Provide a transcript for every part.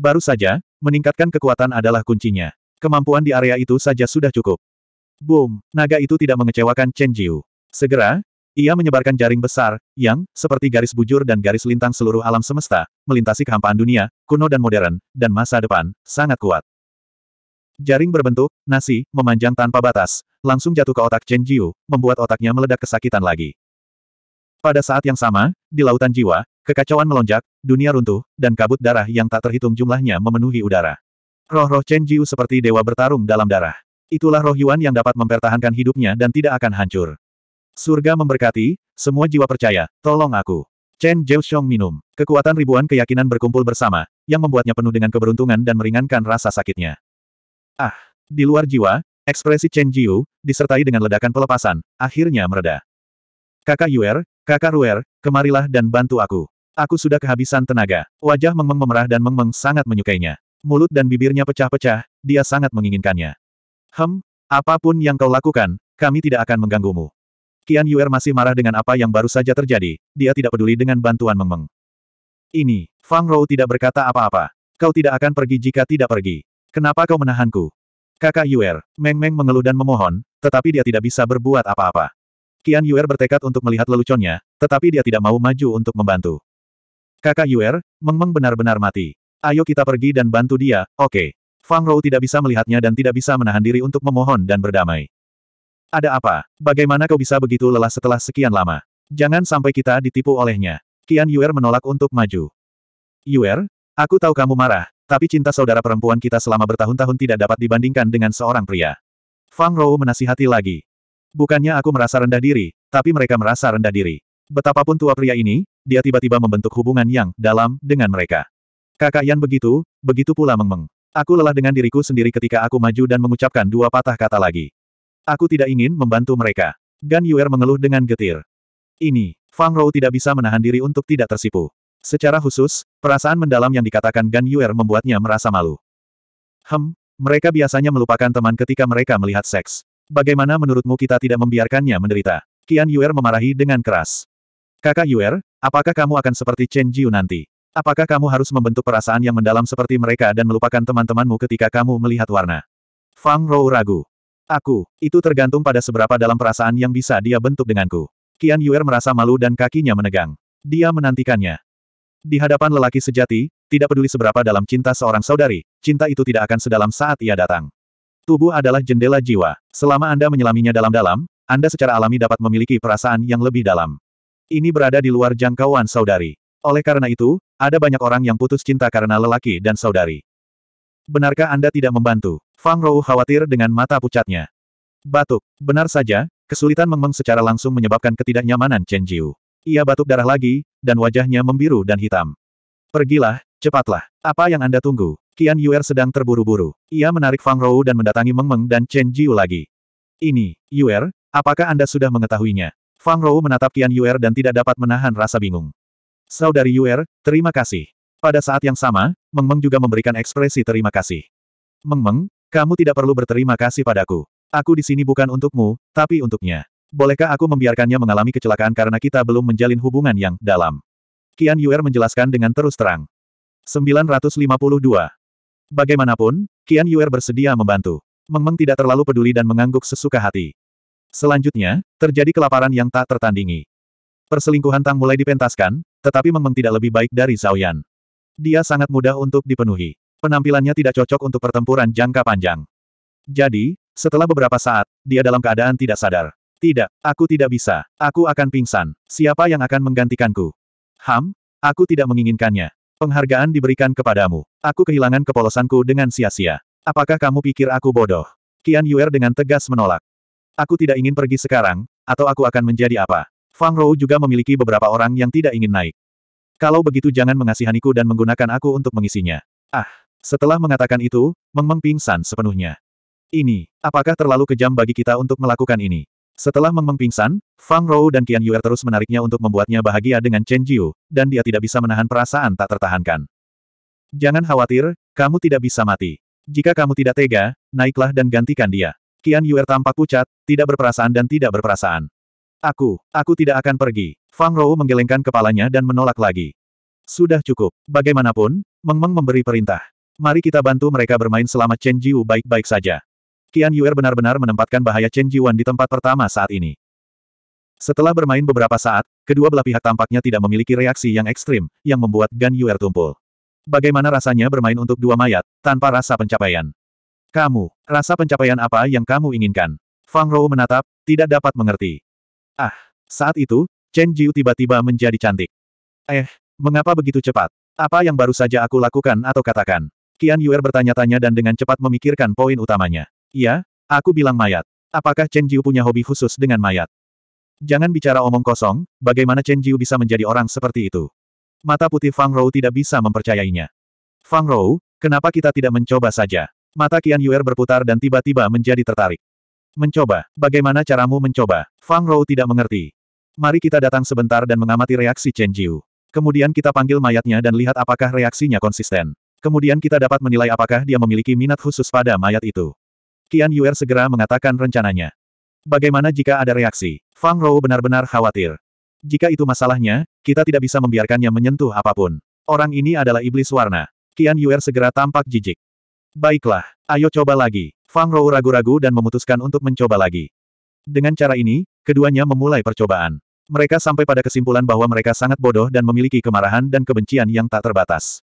Baru saja, meningkatkan kekuatan adalah kuncinya. Kemampuan di area itu saja sudah cukup. Boom! Naga itu tidak mengecewakan Chen Jiu. Segera, ia menyebarkan jaring besar, yang, seperti garis bujur dan garis lintang seluruh alam semesta, melintasi kehampaan dunia, kuno dan modern, dan masa depan, sangat kuat. Jaring berbentuk, nasi, memanjang tanpa batas, langsung jatuh ke otak Chen Jiu, membuat otaknya meledak kesakitan lagi. Pada saat yang sama, di lautan jiwa, Kekacauan melonjak, dunia runtuh, dan kabut darah yang tak terhitung jumlahnya memenuhi udara. Roh-roh Chen Jiu seperti dewa bertarung dalam darah. Itulah roh Yuan yang dapat mempertahankan hidupnya dan tidak akan hancur. Surga memberkati, semua jiwa percaya, tolong aku. Chen Jiu Xiong minum. Kekuatan ribuan keyakinan berkumpul bersama, yang membuatnya penuh dengan keberuntungan dan meringankan rasa sakitnya. Ah, di luar jiwa, ekspresi Chen Jiu, disertai dengan ledakan pelepasan, akhirnya mereda. Kakak Yuer, kakak Ruer, kemarilah dan bantu aku. Aku sudah kehabisan tenaga. Wajah Meng Meng memerah dan Meng Meng sangat menyukainya. Mulut dan bibirnya pecah-pecah, dia sangat menginginkannya. Hem, apapun yang kau lakukan, kami tidak akan mengganggumu. Kian Yuer masih marah dengan apa yang baru saja terjadi, dia tidak peduli dengan bantuan Meng Meng. Ini, Fang Rou tidak berkata apa-apa. Kau tidak akan pergi jika tidak pergi. Kenapa kau menahanku? Kakak Yuer, Meng Meng mengeluh dan memohon, tetapi dia tidak bisa berbuat apa-apa. Kian Yuer bertekad untuk melihat leluconnya, tetapi dia tidak mau maju untuk membantu. Kakak Yuer, Meng Meng benar-benar mati. Ayo kita pergi dan bantu dia, oke. Okay. Fang Rou tidak bisa melihatnya dan tidak bisa menahan diri untuk memohon dan berdamai. Ada apa? Bagaimana kau bisa begitu lelah setelah sekian lama? Jangan sampai kita ditipu olehnya. Kian Yuer menolak untuk maju. Yuer, aku tahu kamu marah, tapi cinta saudara perempuan kita selama bertahun-tahun tidak dapat dibandingkan dengan seorang pria. Fang Rou menasihati lagi. Bukannya aku merasa rendah diri, tapi mereka merasa rendah diri. Betapapun tua pria ini, dia tiba-tiba membentuk hubungan yang dalam dengan mereka. Kakak Yan begitu, begitu pula Meng Meng. Aku lelah dengan diriku sendiri ketika aku maju dan mengucapkan dua patah kata lagi. Aku tidak ingin membantu mereka. Gan Yuer mengeluh dengan getir. Ini, Fang Rou tidak bisa menahan diri untuk tidak tersipu. Secara khusus, perasaan mendalam yang dikatakan Gan Yuer membuatnya merasa malu. Hem, mereka biasanya melupakan teman ketika mereka melihat seks. Bagaimana menurutmu kita tidak membiarkannya menderita? Kian Yuer memarahi dengan keras. Kakak Yuer, Apakah kamu akan seperti Chen Jiu nanti? Apakah kamu harus membentuk perasaan yang mendalam seperti mereka dan melupakan teman-temanmu ketika kamu melihat warna? Fang Rou ragu. Aku, itu tergantung pada seberapa dalam perasaan yang bisa dia bentuk denganku. Qian Yuer merasa malu dan kakinya menegang. Dia menantikannya. Di hadapan lelaki sejati, tidak peduli seberapa dalam cinta seorang saudari, cinta itu tidak akan sedalam saat ia datang. Tubuh adalah jendela jiwa. Selama Anda menyelaminya dalam-dalam, Anda secara alami dapat memiliki perasaan yang lebih dalam. Ini berada di luar jangkauan saudari. Oleh karena itu, ada banyak orang yang putus cinta karena lelaki dan saudari. Benarkah Anda tidak membantu? Fang Rou khawatir dengan mata pucatnya. Batuk. Benar saja, kesulitan mengmeng secara langsung menyebabkan ketidaknyamanan Chen Jiu. Ia batuk darah lagi, dan wajahnya membiru dan hitam. Pergilah, cepatlah. Apa yang Anda tunggu? Qian Yuer sedang terburu-buru. Ia menarik Fang Rou dan mendatangi Meng Meng dan Chen Jiu lagi. Ini, Yuer, apakah Anda sudah mengetahuinya? Fang Rou menatap Qian Yuer dan tidak dapat menahan rasa bingung. Saudari Yuer, terima kasih. Pada saat yang sama, Meng Meng juga memberikan ekspresi terima kasih. Meng Meng, kamu tidak perlu berterima kasih padaku. Aku di sini bukan untukmu, tapi untuknya. Bolehkah aku membiarkannya mengalami kecelakaan karena kita belum menjalin hubungan yang dalam? Qian Yuer menjelaskan dengan terus terang. 952. Bagaimanapun, Qian Yuer bersedia membantu. Meng Meng tidak terlalu peduli dan mengangguk sesuka hati. Selanjutnya, terjadi kelaparan yang tak tertandingi. Perselingkuhan Tang mulai dipentaskan, tetapi Meng Meng tidak lebih baik dari Zhao Yan. Dia sangat mudah untuk dipenuhi. Penampilannya tidak cocok untuk pertempuran jangka panjang. Jadi, setelah beberapa saat, dia dalam keadaan tidak sadar. Tidak, aku tidak bisa. Aku akan pingsan. Siapa yang akan menggantikanku? Ham, aku tidak menginginkannya. Penghargaan diberikan kepadamu. Aku kehilangan kepolosanku dengan sia-sia. Apakah kamu pikir aku bodoh? Qian Yuer dengan tegas menolak. Aku tidak ingin pergi sekarang, atau aku akan menjadi apa. Fang Rou juga memiliki beberapa orang yang tidak ingin naik. Kalau begitu jangan mengasihaniku dan menggunakan aku untuk mengisinya. Ah, setelah mengatakan itu, Meng Meng pingsan sepenuhnya. Ini, apakah terlalu kejam bagi kita untuk melakukan ini? Setelah Meng Meng pingsan, Fang Rou dan Qian Yuer terus menariknya untuk membuatnya bahagia dengan Chen Jiu, dan dia tidak bisa menahan perasaan tak tertahankan. Jangan khawatir, kamu tidak bisa mati. Jika kamu tidak tega, naiklah dan gantikan dia. Kian Yuer tampak pucat, tidak berperasaan dan tidak berperasaan. Aku, aku tidak akan pergi. Fang Rou menggelengkan kepalanya dan menolak lagi. Sudah cukup. Bagaimanapun, Meng Meng memberi perintah. Mari kita bantu mereka bermain selama Chen Jiu baik-baik saja. Kian Yuer benar-benar menempatkan bahaya Chen Jiuan di tempat pertama saat ini. Setelah bermain beberapa saat, kedua belah pihak tampaknya tidak memiliki reaksi yang ekstrim, yang membuat Gan Yuer tumpul. Bagaimana rasanya bermain untuk dua mayat, tanpa rasa pencapaian? Kamu, rasa pencapaian apa yang kamu inginkan? Fang Rou menatap, tidak dapat mengerti. Ah, saat itu, Chen Jiu tiba-tiba menjadi cantik. Eh, mengapa begitu cepat? Apa yang baru saja aku lakukan atau katakan? Qian Yuer bertanya-tanya dan dengan cepat memikirkan poin utamanya. Iya, aku bilang mayat. Apakah Chen Jiu punya hobi khusus dengan mayat? Jangan bicara omong kosong, bagaimana Chen Jiu bisa menjadi orang seperti itu? Mata putih Fang Rou tidak bisa mempercayainya. Fang Rou, kenapa kita tidak mencoba saja? Mata Qian Yuer berputar dan tiba-tiba menjadi tertarik. Mencoba, bagaimana caramu mencoba? Fang Rou tidak mengerti. Mari kita datang sebentar dan mengamati reaksi Chen Jiu. Kemudian kita panggil mayatnya dan lihat apakah reaksinya konsisten. Kemudian kita dapat menilai apakah dia memiliki minat khusus pada mayat itu. Qian Yuer segera mengatakan rencananya. Bagaimana jika ada reaksi? Fang Rou benar-benar khawatir. Jika itu masalahnya, kita tidak bisa membiarkannya menyentuh apapun. Orang ini adalah iblis warna. Qian Yuer segera tampak jijik. Baiklah, ayo coba lagi. Fang Rou ragu-ragu dan memutuskan untuk mencoba lagi. Dengan cara ini, keduanya memulai percobaan. Mereka sampai pada kesimpulan bahwa mereka sangat bodoh dan memiliki kemarahan dan kebencian yang tak terbatas.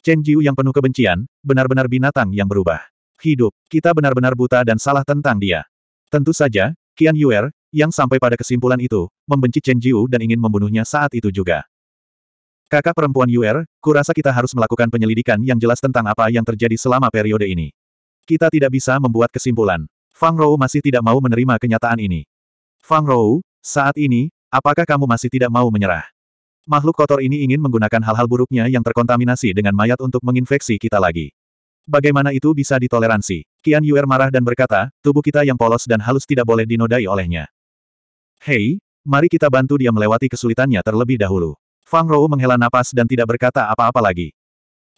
Chen Jiu yang penuh kebencian, benar-benar binatang yang berubah. Hidup, kita benar-benar buta dan salah tentang dia. Tentu saja, Qian Yuer, yang sampai pada kesimpulan itu, membenci Chen Jiu dan ingin membunuhnya saat itu juga. Kakak perempuan Yuer, kurasa kita harus melakukan penyelidikan yang jelas tentang apa yang terjadi selama periode ini. Kita tidak bisa membuat kesimpulan. Fang Rou masih tidak mau menerima kenyataan ini. Fang Rou, saat ini, apakah kamu masih tidak mau menyerah? Makhluk kotor ini ingin menggunakan hal-hal buruknya yang terkontaminasi dengan mayat untuk menginfeksi kita lagi. Bagaimana itu bisa ditoleransi? Kian Yuer marah dan berkata, tubuh kita yang polos dan halus tidak boleh dinodai olehnya. Hei, mari kita bantu dia melewati kesulitannya terlebih dahulu. Fang Rou menghela napas dan tidak berkata apa-apa lagi.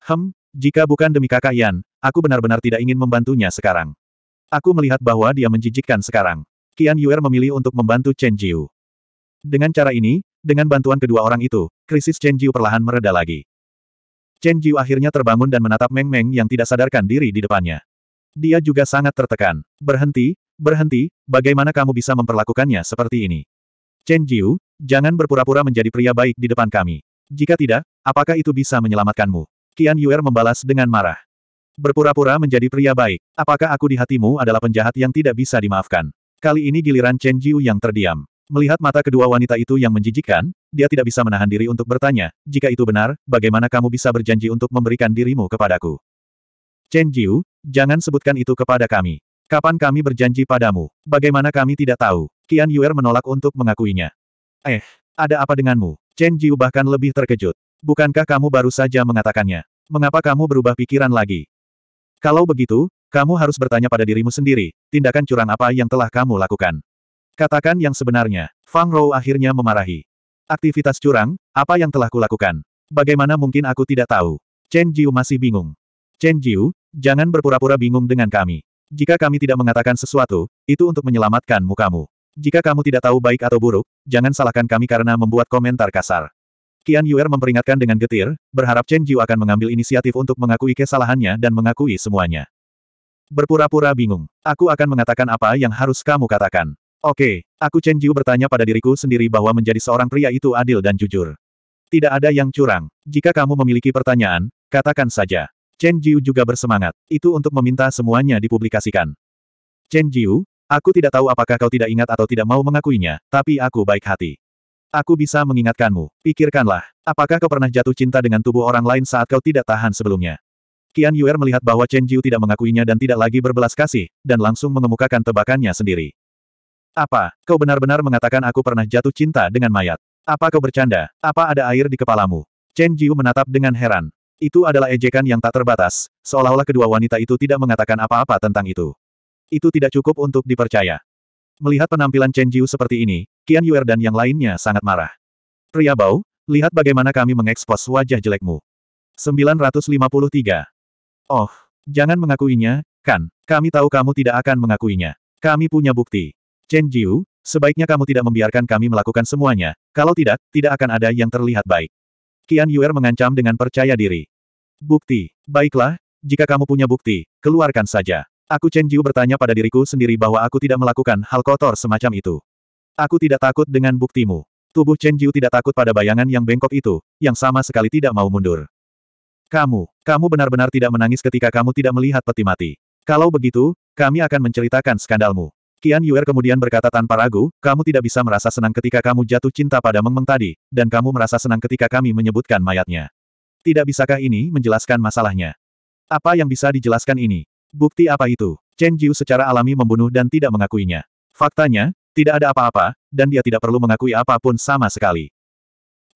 Hem, jika bukan demi kakak Yan, aku benar-benar tidak ingin membantunya sekarang. Aku melihat bahwa dia menjijikkan sekarang. Qian Yuer memilih untuk membantu Chen Jiu. Dengan cara ini, dengan bantuan kedua orang itu, krisis Chen Jiu perlahan mereda lagi. Chen Jiu akhirnya terbangun dan menatap Meng Meng yang tidak sadarkan diri di depannya. Dia juga sangat tertekan. Berhenti, berhenti, bagaimana kamu bisa memperlakukannya seperti ini? Chen Jiu, jangan berpura-pura menjadi pria baik di depan kami. Jika tidak, apakah itu bisa menyelamatkanmu? Qian Yuer membalas dengan marah. Berpura-pura menjadi pria baik, apakah aku di hatimu adalah penjahat yang tidak bisa dimaafkan? Kali ini giliran Chen Jiu yang terdiam. Melihat mata kedua wanita itu yang menjijikkan, dia tidak bisa menahan diri untuk bertanya, jika itu benar, bagaimana kamu bisa berjanji untuk memberikan dirimu kepadaku? Chen Jiu, jangan sebutkan itu kepada kami. Kapan kami berjanji padamu? Bagaimana kami tidak tahu? Qian Yuer menolak untuk mengakuinya. Eh, ada apa denganmu? Chen Jiu bahkan lebih terkejut. Bukankah kamu baru saja mengatakannya? Mengapa kamu berubah pikiran lagi? Kalau begitu, kamu harus bertanya pada dirimu sendiri, tindakan curang apa yang telah kamu lakukan? Katakan yang sebenarnya. Fang Rou akhirnya memarahi. Aktivitas curang, apa yang telah kulakukan? Bagaimana mungkin aku tidak tahu? Chen Jiu masih bingung. Chen Jiu, jangan berpura-pura bingung dengan kami. Jika kami tidak mengatakan sesuatu, itu untuk menyelamatkan mukamu. Jika kamu tidak tahu baik atau buruk, jangan salahkan kami karena membuat komentar kasar. Qian Yuer memperingatkan dengan getir, berharap Chen Jiu akan mengambil inisiatif untuk mengakui kesalahannya dan mengakui semuanya. Berpura-pura bingung. Aku akan mengatakan apa yang harus kamu katakan. Oke, aku Chen Jiu bertanya pada diriku sendiri bahwa menjadi seorang pria itu adil dan jujur. Tidak ada yang curang. Jika kamu memiliki pertanyaan, katakan saja. Chen Jiu juga bersemangat. Itu untuk meminta semuanya dipublikasikan. Chen Jiu, aku tidak tahu apakah kau tidak ingat atau tidak mau mengakuinya, tapi aku baik hati. Aku bisa mengingatkanmu. Pikirkanlah, apakah kau pernah jatuh cinta dengan tubuh orang lain saat kau tidak tahan sebelumnya? Qian Yuer melihat bahwa Chen Jiu tidak mengakuinya dan tidak lagi berbelas kasih, dan langsung mengemukakan tebakannya sendiri. Apa, kau benar-benar mengatakan aku pernah jatuh cinta dengan mayat? Apa kau bercanda? Apa ada air di kepalamu? Chen Jiu menatap dengan heran. Itu adalah ejekan yang tak terbatas, seolah-olah kedua wanita itu tidak mengatakan apa-apa tentang itu. Itu tidak cukup untuk dipercaya. Melihat penampilan Chen Jiu seperti ini, Qian Yuer dan yang lainnya sangat marah. Pria bau, lihat bagaimana kami mengekspos wajah jelekmu. 953. Oh, jangan mengakuinya, kan? Kami tahu kamu tidak akan mengakuinya. Kami punya bukti. Chen Jiu, sebaiknya kamu tidak membiarkan kami melakukan semuanya, kalau tidak, tidak akan ada yang terlihat baik. Qian Yuer mengancam dengan percaya diri. Bukti. Baiklah, jika kamu punya bukti, keluarkan saja. Aku Chen Jiu bertanya pada diriku sendiri bahwa aku tidak melakukan hal kotor semacam itu. Aku tidak takut dengan buktimu. Tubuh Chen Jiu tidak takut pada bayangan yang bengkok itu, yang sama sekali tidak mau mundur. Kamu, kamu benar-benar tidak menangis ketika kamu tidak melihat peti mati. Kalau begitu, kami akan menceritakan skandalmu. Kian Yuer kemudian berkata tanpa ragu, kamu tidak bisa merasa senang ketika kamu jatuh cinta pada Meng Meng tadi, dan kamu merasa senang ketika kami menyebutkan mayatnya. Tidak bisakah ini menjelaskan masalahnya? Apa yang bisa dijelaskan ini? Bukti apa itu? Chen Jiu secara alami membunuh dan tidak mengakuinya. Faktanya, tidak ada apa-apa, dan dia tidak perlu mengakui apapun sama sekali.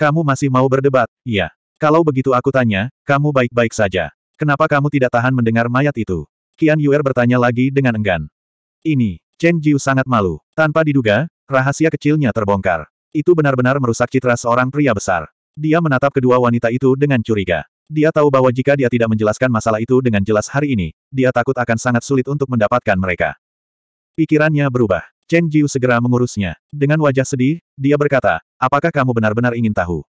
Kamu masih mau berdebat, iya. Kalau begitu aku tanya, kamu baik-baik saja. Kenapa kamu tidak tahan mendengar mayat itu? Kian Yuer bertanya lagi dengan enggan. Ini, Chen Jiu sangat malu. Tanpa diduga, rahasia kecilnya terbongkar. Itu benar-benar merusak citra seorang pria besar. Dia menatap kedua wanita itu dengan curiga. Dia tahu bahwa jika dia tidak menjelaskan masalah itu dengan jelas hari ini, dia takut akan sangat sulit untuk mendapatkan mereka. Pikirannya berubah. Chen Jiu segera mengurusnya. Dengan wajah sedih, dia berkata, apakah kamu benar-benar ingin tahu?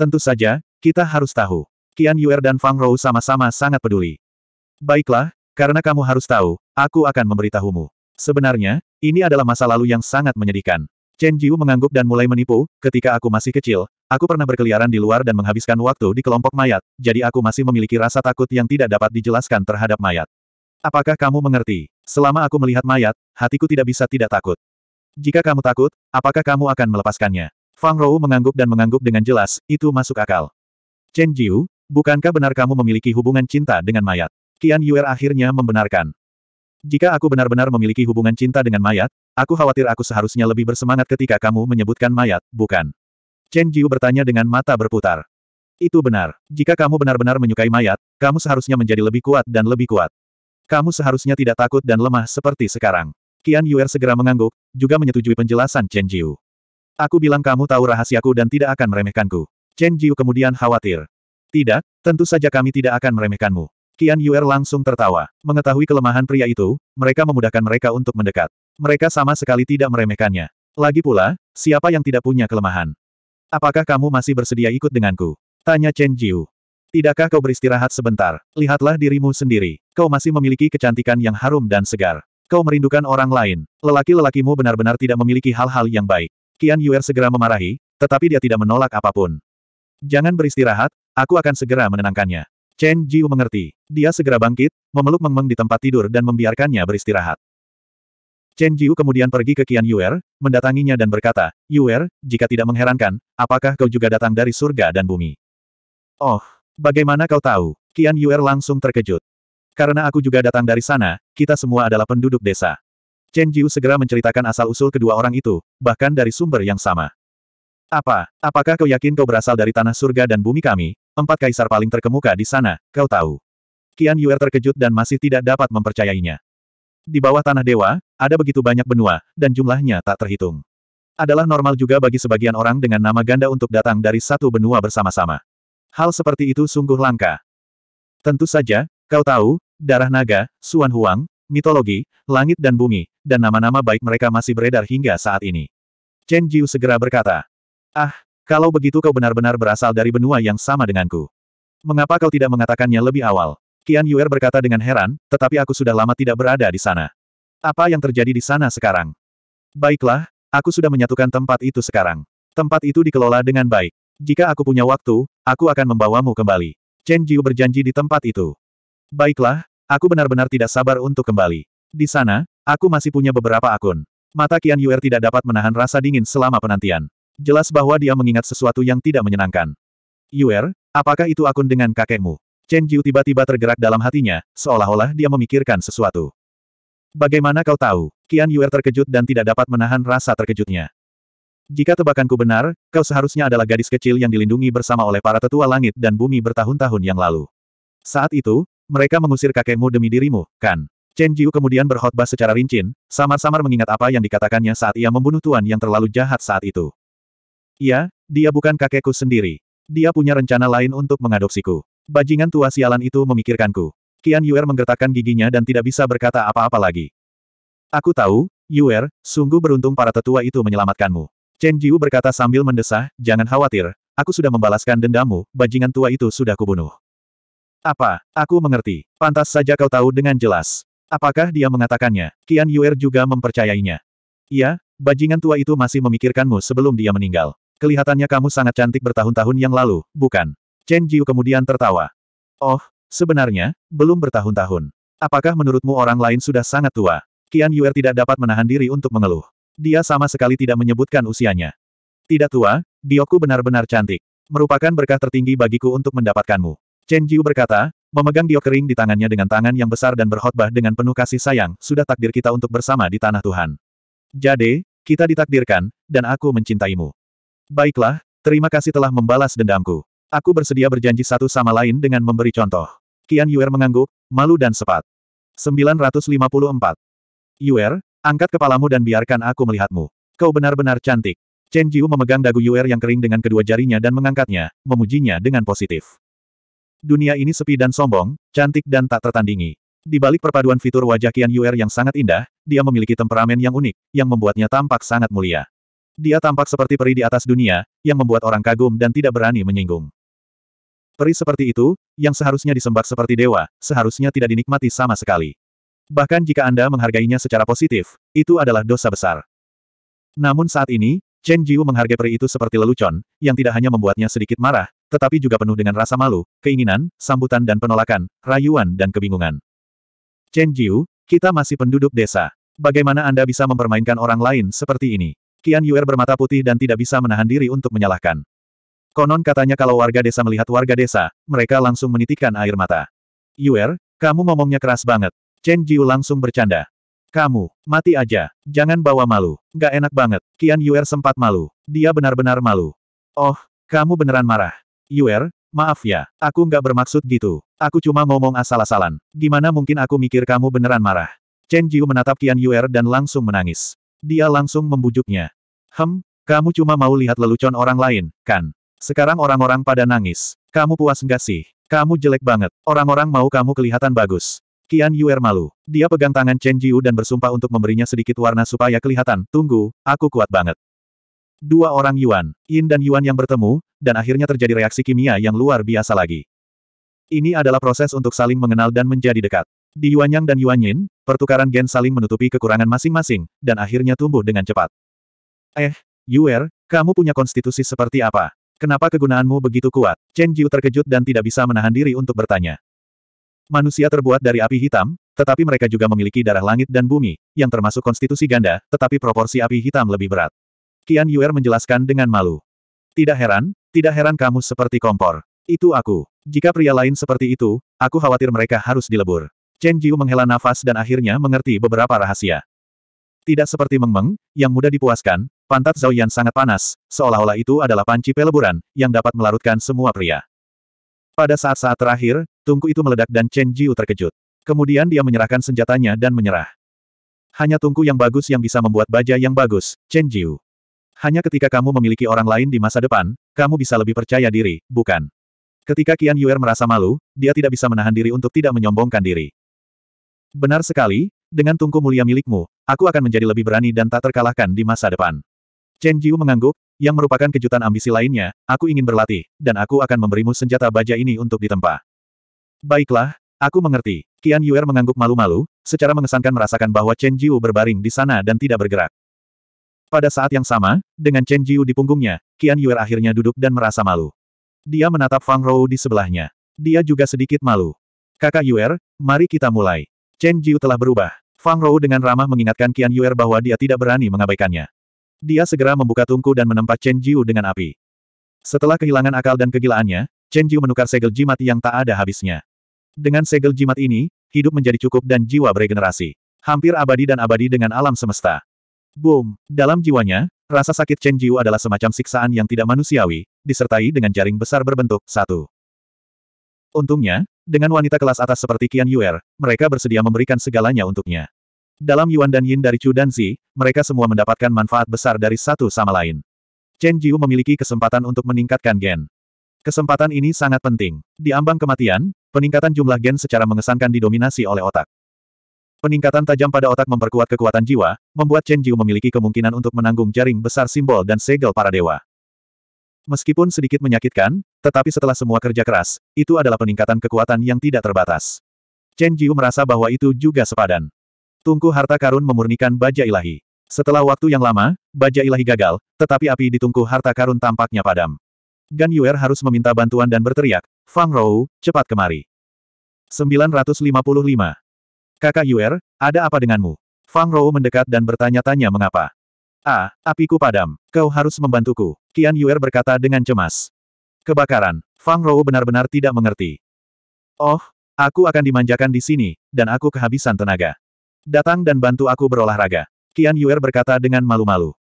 Tentu saja, kita harus tahu. Qian Yuer dan Fang Rou sama-sama sangat peduli. Baiklah, karena kamu harus tahu, aku akan memberitahumu. Sebenarnya, ini adalah masa lalu yang sangat menyedihkan. Chen Jiu mengangguk dan mulai menipu, ketika aku masih kecil, aku pernah berkeliaran di luar dan menghabiskan waktu di kelompok mayat, jadi aku masih memiliki rasa takut yang tidak dapat dijelaskan terhadap mayat. Apakah kamu mengerti? Selama aku melihat mayat, hatiku tidak bisa tidak takut. Jika kamu takut, apakah kamu akan melepaskannya? Fang Rou mengangguk dan mengangguk dengan jelas, itu masuk akal. Chen Jiu, bukankah benar kamu memiliki hubungan cinta dengan mayat? Qian Yuer akhirnya membenarkan. Jika aku benar-benar memiliki hubungan cinta dengan mayat, aku khawatir aku seharusnya lebih bersemangat ketika kamu menyebutkan mayat, bukan? Chen Jiu bertanya dengan mata berputar. Itu benar. Jika kamu benar-benar menyukai mayat, kamu seharusnya menjadi lebih kuat dan lebih kuat. Kamu seharusnya tidak takut dan lemah seperti sekarang. Qian Yuer segera mengangguk, juga menyetujui penjelasan Chen Jiu. Aku bilang kamu tahu rahasiaku dan tidak akan meremehkanku. Chen Jiu kemudian khawatir. Tidak, tentu saja kami tidak akan meremehkanmu. Qian Yuer langsung tertawa. Mengetahui kelemahan pria itu, mereka memudahkan mereka untuk mendekat. Mereka sama sekali tidak meremehkannya. Lagi pula, siapa yang tidak punya kelemahan? Apakah kamu masih bersedia ikut denganku? Tanya Chen Jiu. Tidakkah kau beristirahat sebentar? Lihatlah dirimu sendiri. Kau masih memiliki kecantikan yang harum dan segar. Kau merindukan orang lain. Lelaki-lelakimu benar-benar tidak memiliki hal-hal yang baik. Qian Yuer segera memarahi, tetapi dia tidak menolak apapun. Jangan beristirahat, aku akan segera menenangkannya. Chen Jiu mengerti. Dia segera bangkit, memeluk Meng Meng di tempat tidur dan membiarkannya beristirahat. Chen Jiu kemudian pergi ke Qian Yuer, mendatanginya dan berkata, Yuer, jika tidak mengherankan, apakah kau juga datang dari surga dan bumi? Oh, bagaimana kau tahu? Qian Yuer langsung terkejut. Karena aku juga datang dari sana, kita semua adalah penduduk desa. Chen Jiu segera menceritakan asal-usul kedua orang itu, bahkan dari sumber yang sama. Apa? Apakah kau yakin kau berasal dari tanah surga dan bumi kami, empat kaisar paling terkemuka di sana, kau tahu? Qian Yuer terkejut dan masih tidak dapat mempercayainya. Di bawah tanah dewa, ada begitu banyak benua, dan jumlahnya tak terhitung. Adalah normal juga bagi sebagian orang dengan nama ganda untuk datang dari satu benua bersama-sama. Hal seperti itu sungguh langka. Tentu saja, kau tahu, darah naga, Suan Huang, mitologi, langit dan bumi, dan nama-nama baik mereka masih beredar hingga saat ini. Chen Jiu segera berkata, Ah, kalau begitu kau benar-benar berasal dari benua yang sama denganku. Mengapa kau tidak mengatakannya lebih awal? Qian Yuer berkata dengan heran, tetapi aku sudah lama tidak berada di sana. Apa yang terjadi di sana sekarang? Baiklah, aku sudah menyatukan tempat itu sekarang. Tempat itu dikelola dengan baik. Jika aku punya waktu, aku akan membawamu kembali. Chen Jiu berjanji di tempat itu. Baiklah, aku benar-benar tidak sabar untuk kembali. Di sana, aku masih punya beberapa akun. Mata Qian Yuer tidak dapat menahan rasa dingin selama penantian. Jelas bahwa dia mengingat sesuatu yang tidak menyenangkan. Yuer, apakah itu akun dengan kakekmu? Chen Jiu tiba-tiba tergerak dalam hatinya, seolah-olah dia memikirkan sesuatu. Bagaimana kau tahu? Qian Yuer terkejut dan tidak dapat menahan rasa terkejutnya. Jika tebakanku benar, kau seharusnya adalah gadis kecil yang dilindungi bersama oleh para tetua langit dan bumi bertahun-tahun yang lalu. Saat itu, mereka mengusir kakekmu demi dirimu, kan? Chen Jiu kemudian berkhotbah secara rincin, samar-samar mengingat apa yang dikatakannya saat ia membunuh tuan yang terlalu jahat saat itu. Ya, dia bukan kakekku sendiri. Dia punya rencana lain untuk mengadopsiku. Bajingan tua sialan itu memikirkanku. Kian Yuer menggertakkan giginya dan tidak bisa berkata apa-apa lagi. Aku tahu, Yuer, sungguh beruntung para tetua itu menyelamatkanmu. Chen Jiu berkata sambil mendesah, jangan khawatir, aku sudah membalaskan dendammu, bajingan tua itu sudah kubunuh. Apa, aku mengerti, pantas saja kau tahu dengan jelas. Apakah dia mengatakannya? Kian Yuer juga mempercayainya. Ya, bajingan tua itu masih memikirkanmu sebelum dia meninggal. Kelihatannya kamu sangat cantik bertahun-tahun yang lalu, bukan? Chen Jiu kemudian tertawa. Oh, sebenarnya, belum bertahun-tahun. Apakah menurutmu orang lain sudah sangat tua? Qian Yuer tidak dapat menahan diri untuk mengeluh. Dia sama sekali tidak menyebutkan usianya. Tidak tua, Bioku benar-benar cantik. Merupakan berkah tertinggi bagiku untuk mendapatkanmu. Chen Jiu berkata, memegang diok kering di tangannya dengan tangan yang besar dan berkhotbah dengan penuh kasih sayang, sudah takdir kita untuk bersama di tanah Tuhan. Jade, kita ditakdirkan, dan aku mencintaimu. Baiklah, terima kasih telah membalas dendamku. Aku bersedia berjanji satu sama lain dengan memberi contoh. Kian Yuer mengangguk, malu dan sepat. 954. Yuer, angkat kepalamu dan biarkan aku melihatmu. Kau benar-benar cantik. Chen Jiu memegang dagu Yuer yang kering dengan kedua jarinya dan mengangkatnya, memujinya dengan positif. Dunia ini sepi dan sombong, cantik dan tak tertandingi. Di balik perpaduan fitur wajah Kian Yuer yang sangat indah, dia memiliki temperamen yang unik, yang membuatnya tampak sangat mulia. Dia tampak seperti peri di atas dunia, yang membuat orang kagum dan tidak berani menyinggung. Peri seperti itu, yang seharusnya disembah seperti dewa, seharusnya tidak dinikmati sama sekali. Bahkan jika Anda menghargainya secara positif, itu adalah dosa besar. Namun saat ini, Chen Jiu menghargai peri itu seperti lelucon, yang tidak hanya membuatnya sedikit marah, tetapi juga penuh dengan rasa malu, keinginan, sambutan dan penolakan, rayuan dan kebingungan. Chen Jiu, kita masih penduduk desa. Bagaimana Anda bisa mempermainkan orang lain seperti ini? Kian Yuer bermata putih dan tidak bisa menahan diri untuk menyalahkan. Konon katanya kalau warga desa melihat warga desa, mereka langsung menitikkan air mata. Yuer, kamu ngomongnya keras banget. Chen Jiu langsung bercanda. Kamu, mati aja. Jangan bawa malu. Gak enak banget. Kian Yuer sempat malu. Dia benar-benar malu. Oh, kamu beneran marah. Yuer, maaf ya. Aku gak bermaksud gitu. Aku cuma ngomong asal-asalan. Gimana mungkin aku mikir kamu beneran marah? Chen Jiu menatap Kian Yuer dan langsung menangis. Dia langsung membujuknya. Hem, kamu cuma mau lihat lelucon orang lain, kan? Sekarang orang-orang pada nangis. Kamu puas nggak sih? Kamu jelek banget. Orang-orang mau kamu kelihatan bagus. Kian Yuer malu. Dia pegang tangan Chen Jiu dan bersumpah untuk memberinya sedikit warna supaya kelihatan, tunggu, aku kuat banget. Dua orang Yuan, Yin dan Yuan yang bertemu, dan akhirnya terjadi reaksi kimia yang luar biasa lagi. Ini adalah proses untuk saling mengenal dan menjadi dekat. Di Yuanyang dan Yuanyin, pertukaran gen saling menutupi kekurangan masing-masing, dan akhirnya tumbuh dengan cepat. Eh, Yuer, kamu punya konstitusi seperti apa? Kenapa kegunaanmu begitu kuat? Chen Jiu terkejut dan tidak bisa menahan diri untuk bertanya. Manusia terbuat dari api hitam, tetapi mereka juga memiliki darah langit dan bumi, yang termasuk konstitusi ganda, tetapi proporsi api hitam lebih berat. Qian Yuer menjelaskan dengan malu. Tidak heran, tidak heran kamu seperti kompor. Itu aku. Jika pria lain seperti itu, aku khawatir mereka harus dilebur. Chen Jiu menghela nafas dan akhirnya mengerti beberapa rahasia. Tidak seperti Meng Meng, yang mudah dipuaskan, pantat Zhao Yan sangat panas, seolah-olah itu adalah panci peleburan, yang dapat melarutkan semua pria. Pada saat-saat terakhir, tungku itu meledak dan Chen Jiu terkejut. Kemudian dia menyerahkan senjatanya dan menyerah. Hanya tungku yang bagus yang bisa membuat baja yang bagus, Chen Jiu. Hanya ketika kamu memiliki orang lain di masa depan, kamu bisa lebih percaya diri, bukan? Ketika Qian Yuer merasa malu, dia tidak bisa menahan diri untuk tidak menyombongkan diri. Benar sekali, dengan tungku mulia milikmu, aku akan menjadi lebih berani dan tak terkalahkan di masa depan. Chen Jiu mengangguk, yang merupakan kejutan ambisi lainnya, aku ingin berlatih, dan aku akan memberimu senjata baja ini untuk ditempa. Baiklah, aku mengerti. Qian Yuer mengangguk malu-malu, secara mengesankan merasakan bahwa Chen Jiu berbaring di sana dan tidak bergerak. Pada saat yang sama, dengan Chen Jiu di punggungnya, Qian Yuer akhirnya duduk dan merasa malu. Dia menatap Fang Rou di sebelahnya. Dia juga sedikit malu. Kakak Yuer, mari kita mulai. Chen Jiu telah berubah. Fang Rou dengan ramah mengingatkan Qian Yuer bahwa dia tidak berani mengabaikannya. Dia segera membuka tungku dan menempat Chen Jiu dengan api. Setelah kehilangan akal dan kegilaannya, Chen Jiu menukar segel jimat yang tak ada habisnya. Dengan segel jimat ini, hidup menjadi cukup dan jiwa beregenerasi. Hampir abadi dan abadi dengan alam semesta. Boom! Dalam jiwanya, rasa sakit Chen Jiu adalah semacam siksaan yang tidak manusiawi, disertai dengan jaring besar berbentuk satu. Untungnya, dengan wanita kelas atas seperti Qian Yuer, mereka bersedia memberikan segalanya untuknya. Dalam Yuan dan Yin dari Chu dan Zi, mereka semua mendapatkan manfaat besar dari satu sama lain. Chen Jiu memiliki kesempatan untuk meningkatkan gen. Kesempatan ini sangat penting. Di ambang kematian, peningkatan jumlah gen secara mengesankan didominasi oleh otak. Peningkatan tajam pada otak memperkuat kekuatan jiwa, membuat Chen Jiu memiliki kemungkinan untuk menanggung jaring besar simbol dan segel para dewa. Meskipun sedikit menyakitkan, tetapi setelah semua kerja keras, itu adalah peningkatan kekuatan yang tidak terbatas. Chen Jiu merasa bahwa itu juga sepadan. Tungku harta karun memurnikan baja ilahi. Setelah waktu yang lama, baja ilahi gagal, tetapi api di tungku harta karun tampaknya padam. Gan Yuer harus meminta bantuan dan berteriak, Fang Rou, cepat kemari. 955. Kakak Yuer, ada apa denganmu? Fang Rou mendekat dan bertanya-tanya mengapa. Ah, apiku padam. Kau harus membantuku. Tian Yuer berkata dengan cemas. Kebakaran. Fang Rou benar-benar tidak mengerti. Oh, aku akan dimanjakan di sini, dan aku kehabisan tenaga. Datang dan bantu aku berolahraga. Tian Yuer berkata dengan malu-malu.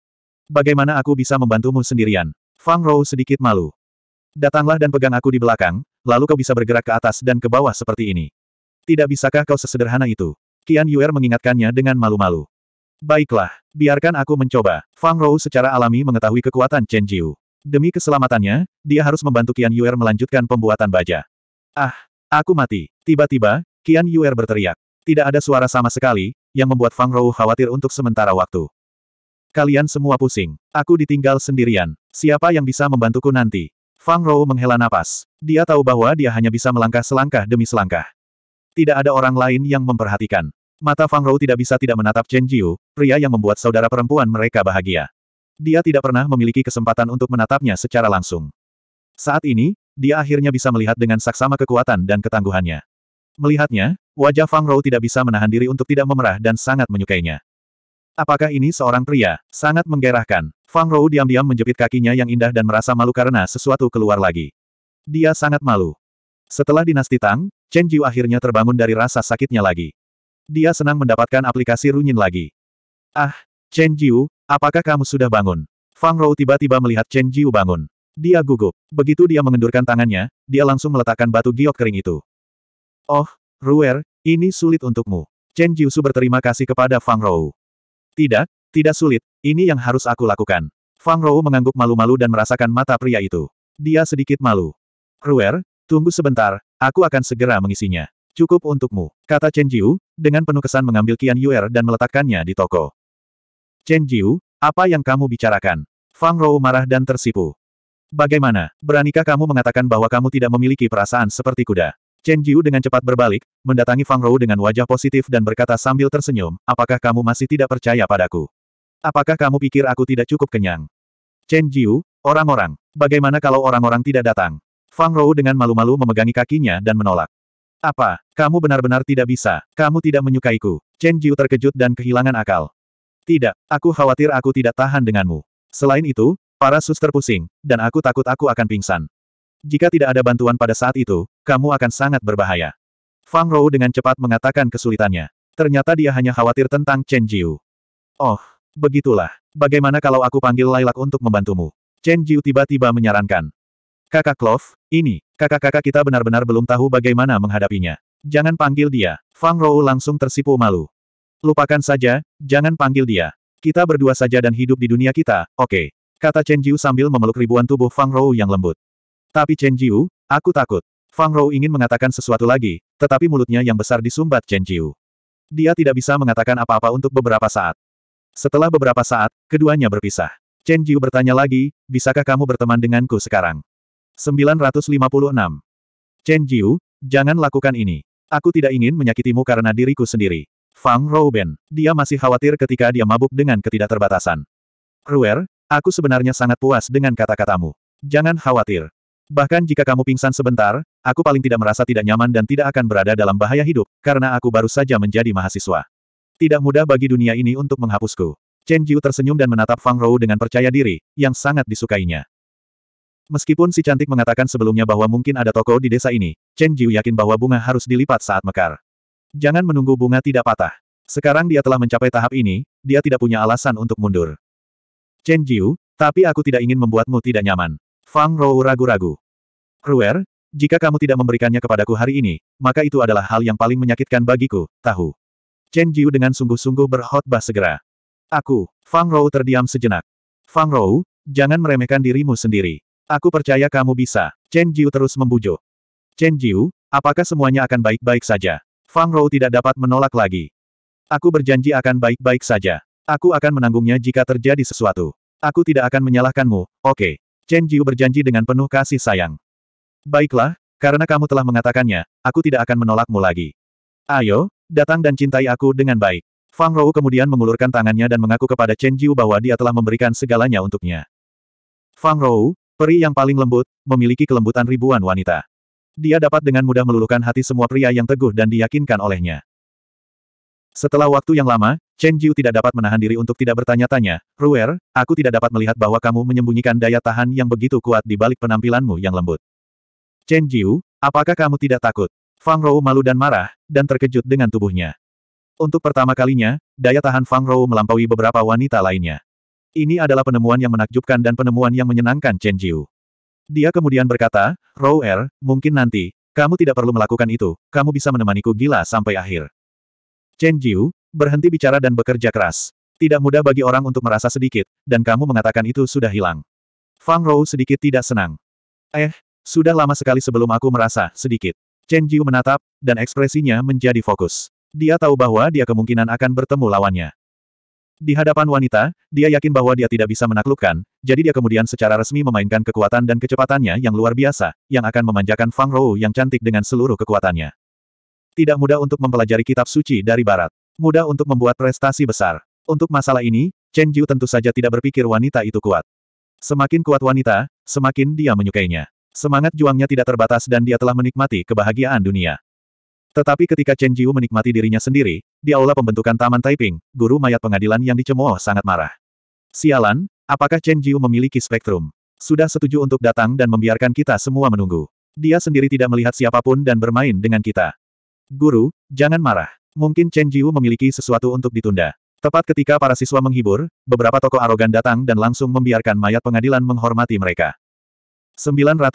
Bagaimana aku bisa membantumu sendirian? Fang Rou sedikit malu. Datanglah dan pegang aku di belakang, lalu kau bisa bergerak ke atas dan ke bawah seperti ini. Tidak bisakah kau sesederhana itu? Kian Yuer mengingatkannya dengan malu-malu. Baiklah, biarkan aku mencoba. Fang Rou secara alami mengetahui kekuatan Chen Jiu. Demi keselamatannya, dia harus membantu Qian Yuer melanjutkan pembuatan baja. Ah, aku mati. Tiba-tiba, Qian Yuer berteriak. Tidak ada suara sama sekali, yang membuat Fang Rou khawatir untuk sementara waktu. Kalian semua pusing. Aku ditinggal sendirian. Siapa yang bisa membantuku nanti? Fang Rou menghela napas. Dia tahu bahwa dia hanya bisa melangkah selangkah demi selangkah. Tidak ada orang lain yang memperhatikan. Mata Fang Rou tidak bisa tidak menatap Chen Jiu, pria yang membuat saudara perempuan mereka bahagia. Dia tidak pernah memiliki kesempatan untuk menatapnya secara langsung. Saat ini, dia akhirnya bisa melihat dengan saksama kekuatan dan ketangguhannya. Melihatnya, wajah Fang Rou tidak bisa menahan diri untuk tidak memerah dan sangat menyukainya. Apakah ini seorang pria? Sangat menggerahkan. Fang Rou diam-diam menjepit kakinya yang indah dan merasa malu karena sesuatu keluar lagi. Dia sangat malu. Setelah dinasti Tang, Chen Jiu akhirnya terbangun dari rasa sakitnya lagi. Dia senang mendapatkan aplikasi runyin lagi. Ah, Chen Jiu, apakah kamu sudah bangun? Fang Rou tiba-tiba melihat Chen Jiu bangun. Dia gugup. Begitu dia mengendurkan tangannya, dia langsung meletakkan batu giok kering itu. Oh, Ruer, ini sulit untukmu. Chen Jiu Jiusu berterima kasih kepada Fang Rou. Tidak, tidak sulit, ini yang harus aku lakukan. Fang Rou mengangguk malu-malu dan merasakan mata pria itu. Dia sedikit malu. Ruer, tunggu sebentar, aku akan segera mengisinya. Cukup untukmu, kata Chen Jiu, dengan penuh kesan mengambil Qian Yuer dan meletakkannya di toko. Chen Jiu, apa yang kamu bicarakan? Fang Rou marah dan tersipu. Bagaimana, beranikah kamu mengatakan bahwa kamu tidak memiliki perasaan seperti kuda? Chen Jiu dengan cepat berbalik, mendatangi Fang Rou dengan wajah positif dan berkata sambil tersenyum, apakah kamu masih tidak percaya padaku? Apakah kamu pikir aku tidak cukup kenyang? Chen Jiu, orang-orang, bagaimana kalau orang-orang tidak datang? Fang Rou dengan malu-malu memegangi kakinya dan menolak. Apa? Kamu benar-benar tidak bisa. Kamu tidak menyukaiku. Chen Jiu terkejut dan kehilangan akal. Tidak, aku khawatir aku tidak tahan denganmu. Selain itu, para suster pusing, dan aku takut aku akan pingsan. Jika tidak ada bantuan pada saat itu, kamu akan sangat berbahaya. Fang Rou dengan cepat mengatakan kesulitannya. Ternyata dia hanya khawatir tentang Chen Jiu. Oh, begitulah. Bagaimana kalau aku panggil Lailak untuk membantumu? Chen Jiu tiba-tiba menyarankan. Kakak Clove, ini, kakak-kakak kita benar-benar belum tahu bagaimana menghadapinya. Jangan panggil dia. Fang Rou langsung tersipu malu. Lupakan saja, jangan panggil dia. Kita berdua saja dan hidup di dunia kita, oke. Okay. Kata Chen Jiu sambil memeluk ribuan tubuh Fang Rou yang lembut. Tapi Chen Jiu, aku takut. Fang Rou ingin mengatakan sesuatu lagi, tetapi mulutnya yang besar disumbat Chen Jiu. Dia tidak bisa mengatakan apa-apa untuk beberapa saat. Setelah beberapa saat, keduanya berpisah. Chen Jiu bertanya lagi, bisakah kamu berteman denganku sekarang? 956. Chen Jiu, jangan lakukan ini. Aku tidak ingin menyakitimu karena diriku sendiri. Fang Rouben, dia masih khawatir ketika dia mabuk dengan ketidakterbatasan. Ruer, aku sebenarnya sangat puas dengan kata-katamu. Jangan khawatir. Bahkan jika kamu pingsan sebentar, aku paling tidak merasa tidak nyaman dan tidak akan berada dalam bahaya hidup, karena aku baru saja menjadi mahasiswa. Tidak mudah bagi dunia ini untuk menghapusku. Chen Jiu tersenyum dan menatap Fang Rou dengan percaya diri, yang sangat disukainya. Meskipun si cantik mengatakan sebelumnya bahwa mungkin ada toko di desa ini, Chen Jiu yakin bahwa bunga harus dilipat saat mekar. Jangan menunggu bunga tidak patah. Sekarang dia telah mencapai tahap ini, dia tidak punya alasan untuk mundur. Chen Jiu, tapi aku tidak ingin membuatmu tidak nyaman. Fang Rou ragu-ragu. Ruer, jika kamu tidak memberikannya kepadaku hari ini, maka itu adalah hal yang paling menyakitkan bagiku, tahu. Chen Jiu dengan sungguh-sungguh berkhotbah segera. Aku, Fang Rou terdiam sejenak. Fang Rou, jangan meremehkan dirimu sendiri. Aku percaya kamu bisa. Chen Jiu terus membujuk. Chen Jiu, apakah semuanya akan baik-baik saja? Fang Rou tidak dapat menolak lagi. Aku berjanji akan baik-baik saja. Aku akan menanggungnya jika terjadi sesuatu. Aku tidak akan menyalahkanmu, oke. Okay. Chen Jiu berjanji dengan penuh kasih sayang. Baiklah, karena kamu telah mengatakannya, aku tidak akan menolakmu lagi. Ayo, datang dan cintai aku dengan baik. Fang Rou kemudian mengulurkan tangannya dan mengaku kepada Chen Jiu bahwa dia telah memberikan segalanya untuknya. Fang Rou, Peri yang paling lembut, memiliki kelembutan ribuan wanita. Dia dapat dengan mudah meluluhkan hati semua pria yang teguh dan diyakinkan olehnya. Setelah waktu yang lama, Chen Jiu tidak dapat menahan diri untuk tidak bertanya-tanya, Ruer, aku tidak dapat melihat bahwa kamu menyembunyikan daya tahan yang begitu kuat di balik penampilanmu yang lembut. Chen Jiu, apakah kamu tidak takut? Fang Rou malu dan marah, dan terkejut dengan tubuhnya. Untuk pertama kalinya, daya tahan Fang Rou melampaui beberapa wanita lainnya. Ini adalah penemuan yang menakjubkan dan penemuan yang menyenangkan Chen Jiu. Dia kemudian berkata, Row Er, mungkin nanti, kamu tidak perlu melakukan itu, kamu bisa menemaniku gila sampai akhir. Chen Jiu, berhenti bicara dan bekerja keras. Tidak mudah bagi orang untuk merasa sedikit, dan kamu mengatakan itu sudah hilang. Fang Rou sedikit tidak senang. Eh, sudah lama sekali sebelum aku merasa sedikit. Chen Jiu menatap, dan ekspresinya menjadi fokus. Dia tahu bahwa dia kemungkinan akan bertemu lawannya. Di hadapan wanita, dia yakin bahwa dia tidak bisa menaklukkan, jadi dia kemudian secara resmi memainkan kekuatan dan kecepatannya yang luar biasa, yang akan memanjakan Fang Rou yang cantik dengan seluruh kekuatannya. Tidak mudah untuk mempelajari kitab suci dari barat. Mudah untuk membuat prestasi besar. Untuk masalah ini, Chen Jiu tentu saja tidak berpikir wanita itu kuat. Semakin kuat wanita, semakin dia menyukainya. Semangat juangnya tidak terbatas dan dia telah menikmati kebahagiaan dunia. Tetapi ketika Chen Jiu menikmati dirinya sendiri, di aula pembentukan Taman Taiping, guru mayat pengadilan yang dicemooh sangat marah. Sialan, apakah Chen Jiu memiliki spektrum? Sudah setuju untuk datang dan membiarkan kita semua menunggu. Dia sendiri tidak melihat siapapun dan bermain dengan kita. Guru, jangan marah. Mungkin Chen Jiu memiliki sesuatu untuk ditunda. Tepat ketika para siswa menghibur, beberapa tokoh arogan datang dan langsung membiarkan mayat pengadilan menghormati mereka. 957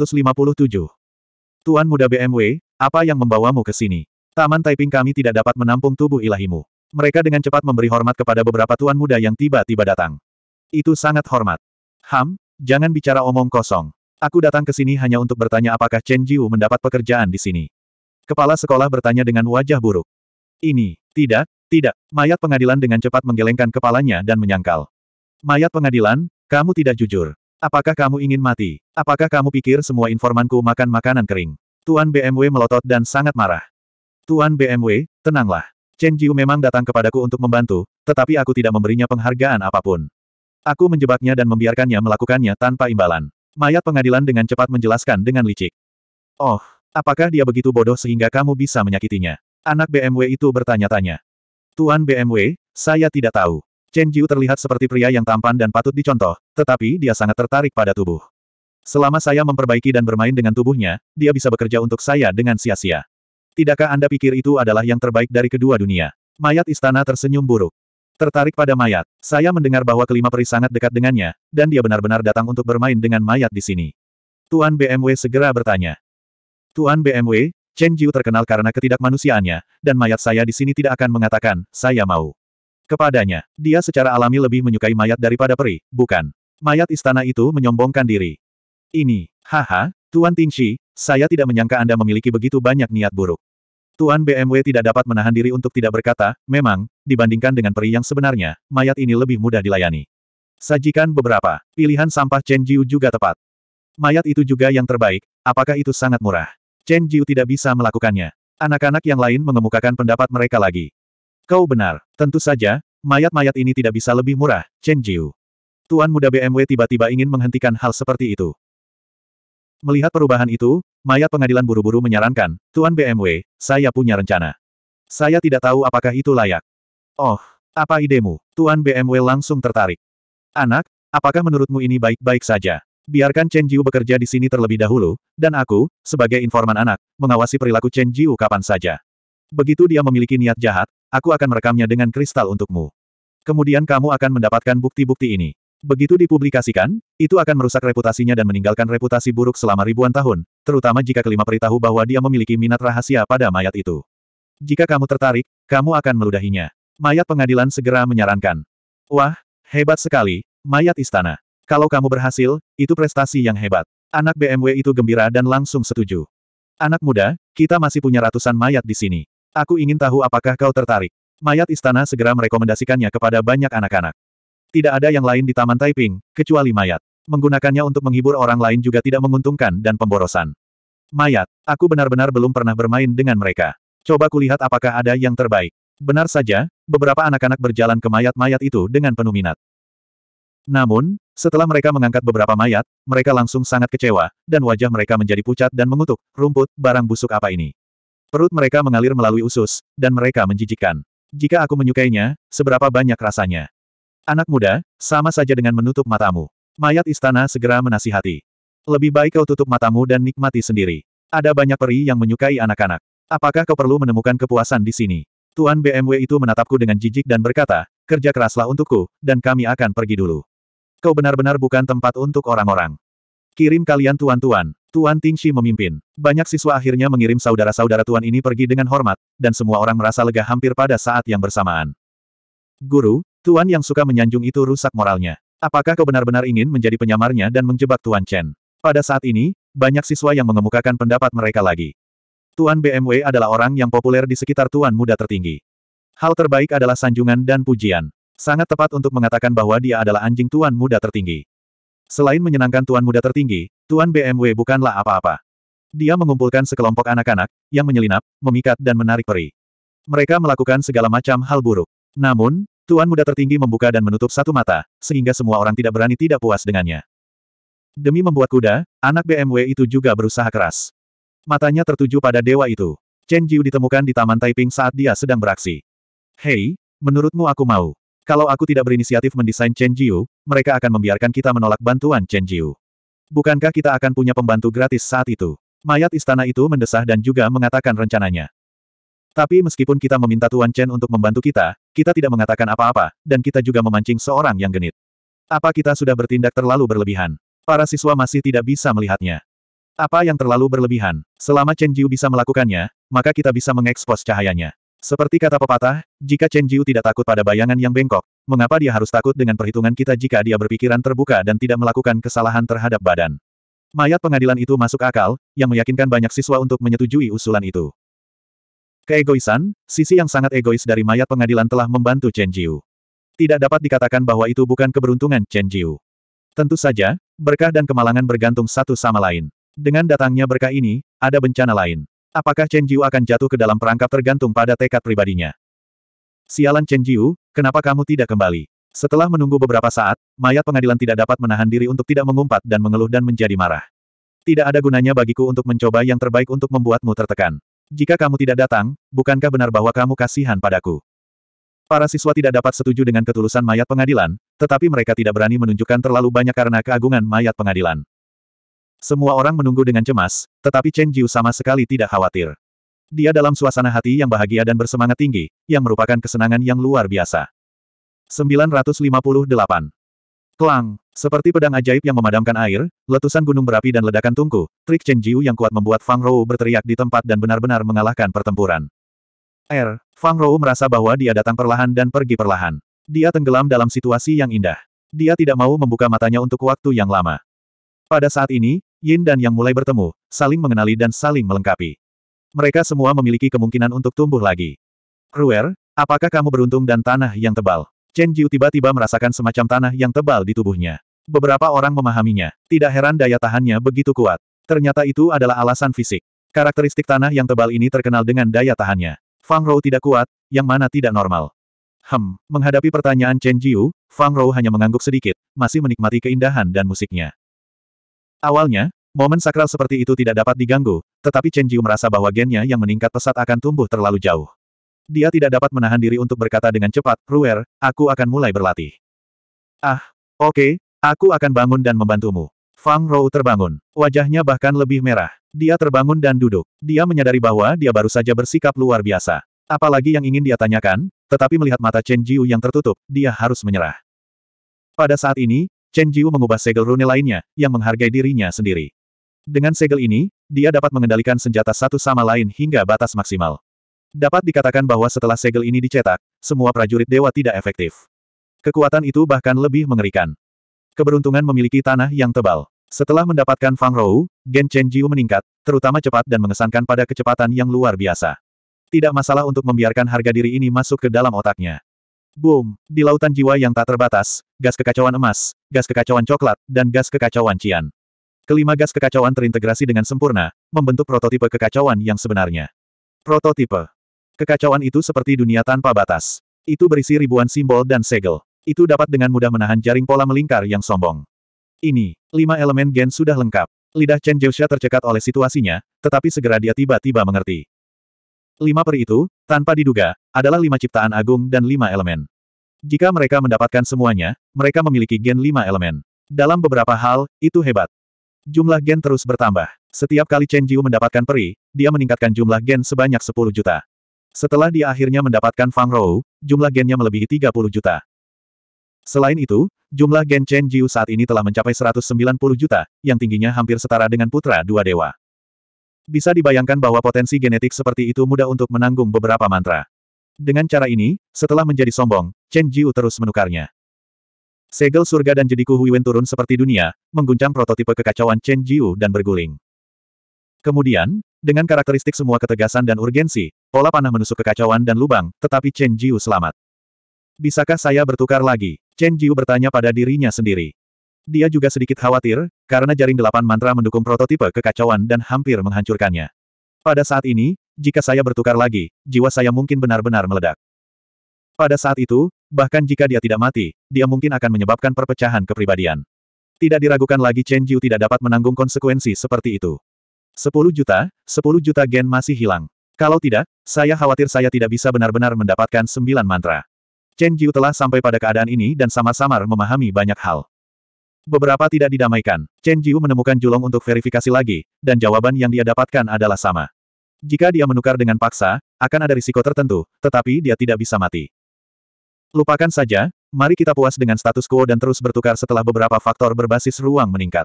Tuan Muda BMW, apa yang membawamu ke sini? Taman Taiping kami tidak dapat menampung tubuh ilahimu. Mereka dengan cepat memberi hormat kepada beberapa tuan muda yang tiba-tiba datang. Itu sangat hormat. Ham, jangan bicara omong kosong. Aku datang ke sini hanya untuk bertanya apakah Chen Jiu mendapat pekerjaan di sini. Kepala sekolah bertanya dengan wajah buruk. Ini, tidak, tidak, mayat pengadilan dengan cepat menggelengkan kepalanya dan menyangkal. Mayat pengadilan, kamu tidak jujur. Apakah kamu ingin mati? Apakah kamu pikir semua informanku makan makanan kering? Tuan BMW melotot dan sangat marah. Tuan BMW, tenanglah. Chen Jiu memang datang kepadaku untuk membantu, tetapi aku tidak memberinya penghargaan apapun. Aku menjebaknya dan membiarkannya melakukannya tanpa imbalan. Mayat pengadilan dengan cepat menjelaskan dengan licik. Oh, apakah dia begitu bodoh sehingga kamu bisa menyakitinya? Anak BMW itu bertanya-tanya. Tuan BMW, saya tidak tahu. Chen Jiu terlihat seperti pria yang tampan dan patut dicontoh, tetapi dia sangat tertarik pada tubuh. Selama saya memperbaiki dan bermain dengan tubuhnya, dia bisa bekerja untuk saya dengan sia-sia. Tidakkah Anda pikir itu adalah yang terbaik dari kedua dunia? Mayat istana tersenyum buruk. Tertarik pada mayat, saya mendengar bahwa kelima peri sangat dekat dengannya, dan dia benar-benar datang untuk bermain dengan mayat di sini. Tuan BMW segera bertanya. Tuan BMW, Chen Jiu terkenal karena ketidakmanusiaannya, dan mayat saya di sini tidak akan mengatakan, saya mau. Kepadanya, dia secara alami lebih menyukai mayat daripada peri, bukan. Mayat istana itu menyombongkan diri. Ini, haha, Tuan Tingshi, saya tidak menyangka Anda memiliki begitu banyak niat buruk. Tuan BMW tidak dapat menahan diri untuk tidak berkata, memang, dibandingkan dengan peri yang sebenarnya, mayat ini lebih mudah dilayani. Sajikan beberapa, pilihan sampah Chen Jiu juga tepat. Mayat itu juga yang terbaik, apakah itu sangat murah? Chen Jiu tidak bisa melakukannya. Anak-anak yang lain mengemukakan pendapat mereka lagi. Kau benar, tentu saja, mayat-mayat ini tidak bisa lebih murah, Chen Jiu. Tuan muda BMW tiba-tiba ingin menghentikan hal seperti itu. Melihat perubahan itu, mayat pengadilan buru-buru menyarankan, Tuan BMW, saya punya rencana. Saya tidak tahu apakah itu layak. Oh, apa idemu? Tuan BMW langsung tertarik. Anak, apakah menurutmu ini baik-baik saja? Biarkan Chen Jiu bekerja di sini terlebih dahulu, dan aku, sebagai informan anak, mengawasi perilaku Chen Jiu kapan saja. Begitu dia memiliki niat jahat, aku akan merekamnya dengan kristal untukmu. Kemudian kamu akan mendapatkan bukti-bukti ini. Begitu dipublikasikan, itu akan merusak reputasinya dan meninggalkan reputasi buruk selama ribuan tahun, terutama jika kelima peri tahu bahwa dia memiliki minat rahasia pada mayat itu. Jika kamu tertarik, kamu akan meludahinya. Mayat pengadilan segera menyarankan. Wah, hebat sekali, mayat istana. Kalau kamu berhasil, itu prestasi yang hebat. Anak BMW itu gembira dan langsung setuju. Anak muda, kita masih punya ratusan mayat di sini. Aku ingin tahu apakah kau tertarik. Mayat istana segera merekomendasikannya kepada banyak anak-anak. Tidak ada yang lain di Taman Taiping, kecuali mayat. Menggunakannya untuk menghibur orang lain juga tidak menguntungkan dan pemborosan. Mayat, aku benar-benar belum pernah bermain dengan mereka. Coba kulihat apakah ada yang terbaik. Benar saja, beberapa anak-anak berjalan ke mayat-mayat itu dengan penuh minat. Namun, setelah mereka mengangkat beberapa mayat, mereka langsung sangat kecewa, dan wajah mereka menjadi pucat dan mengutuk, rumput, barang busuk apa ini. Perut mereka mengalir melalui usus, dan mereka menjijikkan. Jika aku menyukainya, seberapa banyak rasanya. Anak muda, sama saja dengan menutup matamu. Mayat istana segera menasihati. Lebih baik kau tutup matamu dan nikmati sendiri. Ada banyak peri yang menyukai anak-anak. Apakah kau perlu menemukan kepuasan di sini? Tuan BMW itu menatapku dengan jijik dan berkata, kerja keraslah untukku, dan kami akan pergi dulu. Kau benar-benar bukan tempat untuk orang-orang. Kirim kalian tuan-tuan. Tuan Shi memimpin. Banyak siswa akhirnya mengirim saudara-saudara tuan ini pergi dengan hormat, dan semua orang merasa lega hampir pada saat yang bersamaan. Guru, Tuan yang suka menyanjung itu rusak moralnya. Apakah kau benar-benar ingin menjadi penyamarnya dan menjebak Tuan Chen? Pada saat ini, banyak siswa yang mengemukakan pendapat mereka lagi. Tuan BMW adalah orang yang populer di sekitar Tuan Muda tertinggi. Hal terbaik adalah sanjungan dan pujian. Sangat tepat untuk mengatakan bahwa dia adalah anjing Tuan Muda tertinggi. Selain menyenangkan Tuan Muda tertinggi, Tuan BMW bukanlah apa-apa. Dia mengumpulkan sekelompok anak-anak, yang menyelinap, memikat dan menarik peri. Mereka melakukan segala macam hal buruk. Namun, Tuan muda tertinggi membuka dan menutup satu mata, sehingga semua orang tidak berani tidak puas dengannya. Demi membuat kuda, anak BMW itu juga berusaha keras. Matanya tertuju pada dewa itu. Chen Jiu ditemukan di Taman Taiping saat dia sedang beraksi. Hei, menurutmu aku mau? Kalau aku tidak berinisiatif mendesain Chen Jiu, mereka akan membiarkan kita menolak bantuan Chen Jiu. Bukankah kita akan punya pembantu gratis saat itu? Mayat istana itu mendesah dan juga mengatakan rencananya. Tapi meskipun kita meminta Tuan Chen untuk membantu kita, kita tidak mengatakan apa-apa, dan kita juga memancing seorang yang genit. Apa kita sudah bertindak terlalu berlebihan? Para siswa masih tidak bisa melihatnya. Apa yang terlalu berlebihan? Selama Chen Jiu bisa melakukannya, maka kita bisa mengekspos cahayanya. Seperti kata pepatah, jika Chen Jiu tidak takut pada bayangan yang bengkok, mengapa dia harus takut dengan perhitungan kita jika dia berpikiran terbuka dan tidak melakukan kesalahan terhadap badan? Mayat pengadilan itu masuk akal, yang meyakinkan banyak siswa untuk menyetujui usulan itu. Keegoisan, sisi yang sangat egois dari mayat pengadilan telah membantu Chen Jiu. Tidak dapat dikatakan bahwa itu bukan keberuntungan Chen Jiu. Tentu saja, berkah dan kemalangan bergantung satu sama lain. Dengan datangnya berkah ini, ada bencana lain. Apakah Chen Jiu akan jatuh ke dalam perangkap tergantung pada tekad pribadinya? Sialan Chen Jiu, kenapa kamu tidak kembali? Setelah menunggu beberapa saat, mayat pengadilan tidak dapat menahan diri untuk tidak mengumpat dan mengeluh dan menjadi marah. Tidak ada gunanya bagiku untuk mencoba yang terbaik untuk membuatmu tertekan. Jika kamu tidak datang, bukankah benar bahwa kamu kasihan padaku? Para siswa tidak dapat setuju dengan ketulusan mayat pengadilan, tetapi mereka tidak berani menunjukkan terlalu banyak karena keagungan mayat pengadilan. Semua orang menunggu dengan cemas, tetapi Chen Jiu sama sekali tidak khawatir. Dia dalam suasana hati yang bahagia dan bersemangat tinggi, yang merupakan kesenangan yang luar biasa. 958 Kelang! Seperti pedang ajaib yang memadamkan air, letusan gunung berapi dan ledakan tungku, trik Chen Jiu yang kuat membuat Fang Rou berteriak di tempat dan benar-benar mengalahkan pertempuran. Er, Fang Rou merasa bahwa dia datang perlahan dan pergi perlahan. Dia tenggelam dalam situasi yang indah. Dia tidak mau membuka matanya untuk waktu yang lama. Pada saat ini, Yin dan Yang mulai bertemu, saling mengenali dan saling melengkapi. Mereka semua memiliki kemungkinan untuk tumbuh lagi. Ruer, apakah kamu beruntung dan tanah yang tebal? Chen Jiu tiba-tiba merasakan semacam tanah yang tebal di tubuhnya. Beberapa orang memahaminya. Tidak heran daya tahannya begitu kuat. Ternyata itu adalah alasan fisik. Karakteristik tanah yang tebal ini terkenal dengan daya tahannya. Fang Rou tidak kuat, yang mana tidak normal. Hem, menghadapi pertanyaan Chen Jiu, Fang Rou hanya mengangguk sedikit, masih menikmati keindahan dan musiknya. Awalnya, momen sakral seperti itu tidak dapat diganggu, tetapi Chen Jiu merasa bahwa gennya yang meningkat pesat akan tumbuh terlalu jauh. Dia tidak dapat menahan diri untuk berkata dengan cepat, Ruer, aku akan mulai berlatih. Ah, oke, okay, aku akan bangun dan membantumu. Fang Rou terbangun. Wajahnya bahkan lebih merah. Dia terbangun dan duduk. Dia menyadari bahwa dia baru saja bersikap luar biasa. Apalagi yang ingin dia tanyakan, tetapi melihat mata Chen Jiu yang tertutup, dia harus menyerah. Pada saat ini, Chen Jiu mengubah segel rune lainnya, yang menghargai dirinya sendiri. Dengan segel ini, dia dapat mengendalikan senjata satu sama lain hingga batas maksimal. Dapat dikatakan bahwa setelah segel ini dicetak, semua prajurit dewa tidak efektif. Kekuatan itu bahkan lebih mengerikan. Keberuntungan memiliki tanah yang tebal. Setelah mendapatkan Fang Rou, Gen Chen Jiu meningkat, terutama cepat dan mengesankan pada kecepatan yang luar biasa. Tidak masalah untuk membiarkan harga diri ini masuk ke dalam otaknya. Boom! Di lautan jiwa yang tak terbatas, gas kekacauan emas, gas kekacauan coklat, dan gas kekacauan cian. Kelima gas kekacauan terintegrasi dengan sempurna, membentuk prototipe kekacauan yang sebenarnya. Prototipe Kekacauan itu seperti dunia tanpa batas. Itu berisi ribuan simbol dan segel. Itu dapat dengan mudah menahan jaring pola melingkar yang sombong. Ini, lima elemen gen sudah lengkap. Lidah Chen Jiuxia tercekat oleh situasinya, tetapi segera dia tiba-tiba mengerti. Lima peri itu, tanpa diduga, adalah lima ciptaan agung dan lima elemen. Jika mereka mendapatkan semuanya, mereka memiliki gen lima elemen. Dalam beberapa hal, itu hebat. Jumlah gen terus bertambah. Setiap kali Chen Jiu mendapatkan peri, dia meningkatkan jumlah gen sebanyak 10 juta. Setelah dia akhirnya mendapatkan Fang Rou, jumlah gennya melebihi 30 juta. Selain itu, jumlah gen Chen Jiu saat ini telah mencapai 190 juta, yang tingginya hampir setara dengan putra dua dewa. Bisa dibayangkan bahwa potensi genetik seperti itu mudah untuk menanggung beberapa mantra. Dengan cara ini, setelah menjadi sombong, Chen Jiu terus menukarnya. Segel surga dan jediku Huiwen turun seperti dunia, mengguncang prototipe kekacauan Chen Jiu dan berguling. Kemudian, dengan karakteristik semua ketegasan dan urgensi, pola panah menusuk kekacauan dan lubang, tetapi Chen Jiu selamat. Bisakah saya bertukar lagi? Chen Jiu bertanya pada dirinya sendiri. Dia juga sedikit khawatir, karena jaring delapan mantra mendukung prototipe kekacauan dan hampir menghancurkannya. Pada saat ini, jika saya bertukar lagi, jiwa saya mungkin benar-benar meledak. Pada saat itu, bahkan jika dia tidak mati, dia mungkin akan menyebabkan perpecahan kepribadian. Tidak diragukan lagi Chen Jiu tidak dapat menanggung konsekuensi seperti itu. 10 juta, 10 juta gen masih hilang. Kalau tidak, saya khawatir saya tidak bisa benar-benar mendapatkan sembilan mantra. Chen Jiu telah sampai pada keadaan ini dan samar samar memahami banyak hal. Beberapa tidak didamaikan. Chen Jiu menemukan Julong untuk verifikasi lagi, dan jawaban yang dia dapatkan adalah sama. Jika dia menukar dengan paksa, akan ada risiko tertentu, tetapi dia tidak bisa mati. Lupakan saja, mari kita puas dengan status quo dan terus bertukar setelah beberapa faktor berbasis ruang meningkat.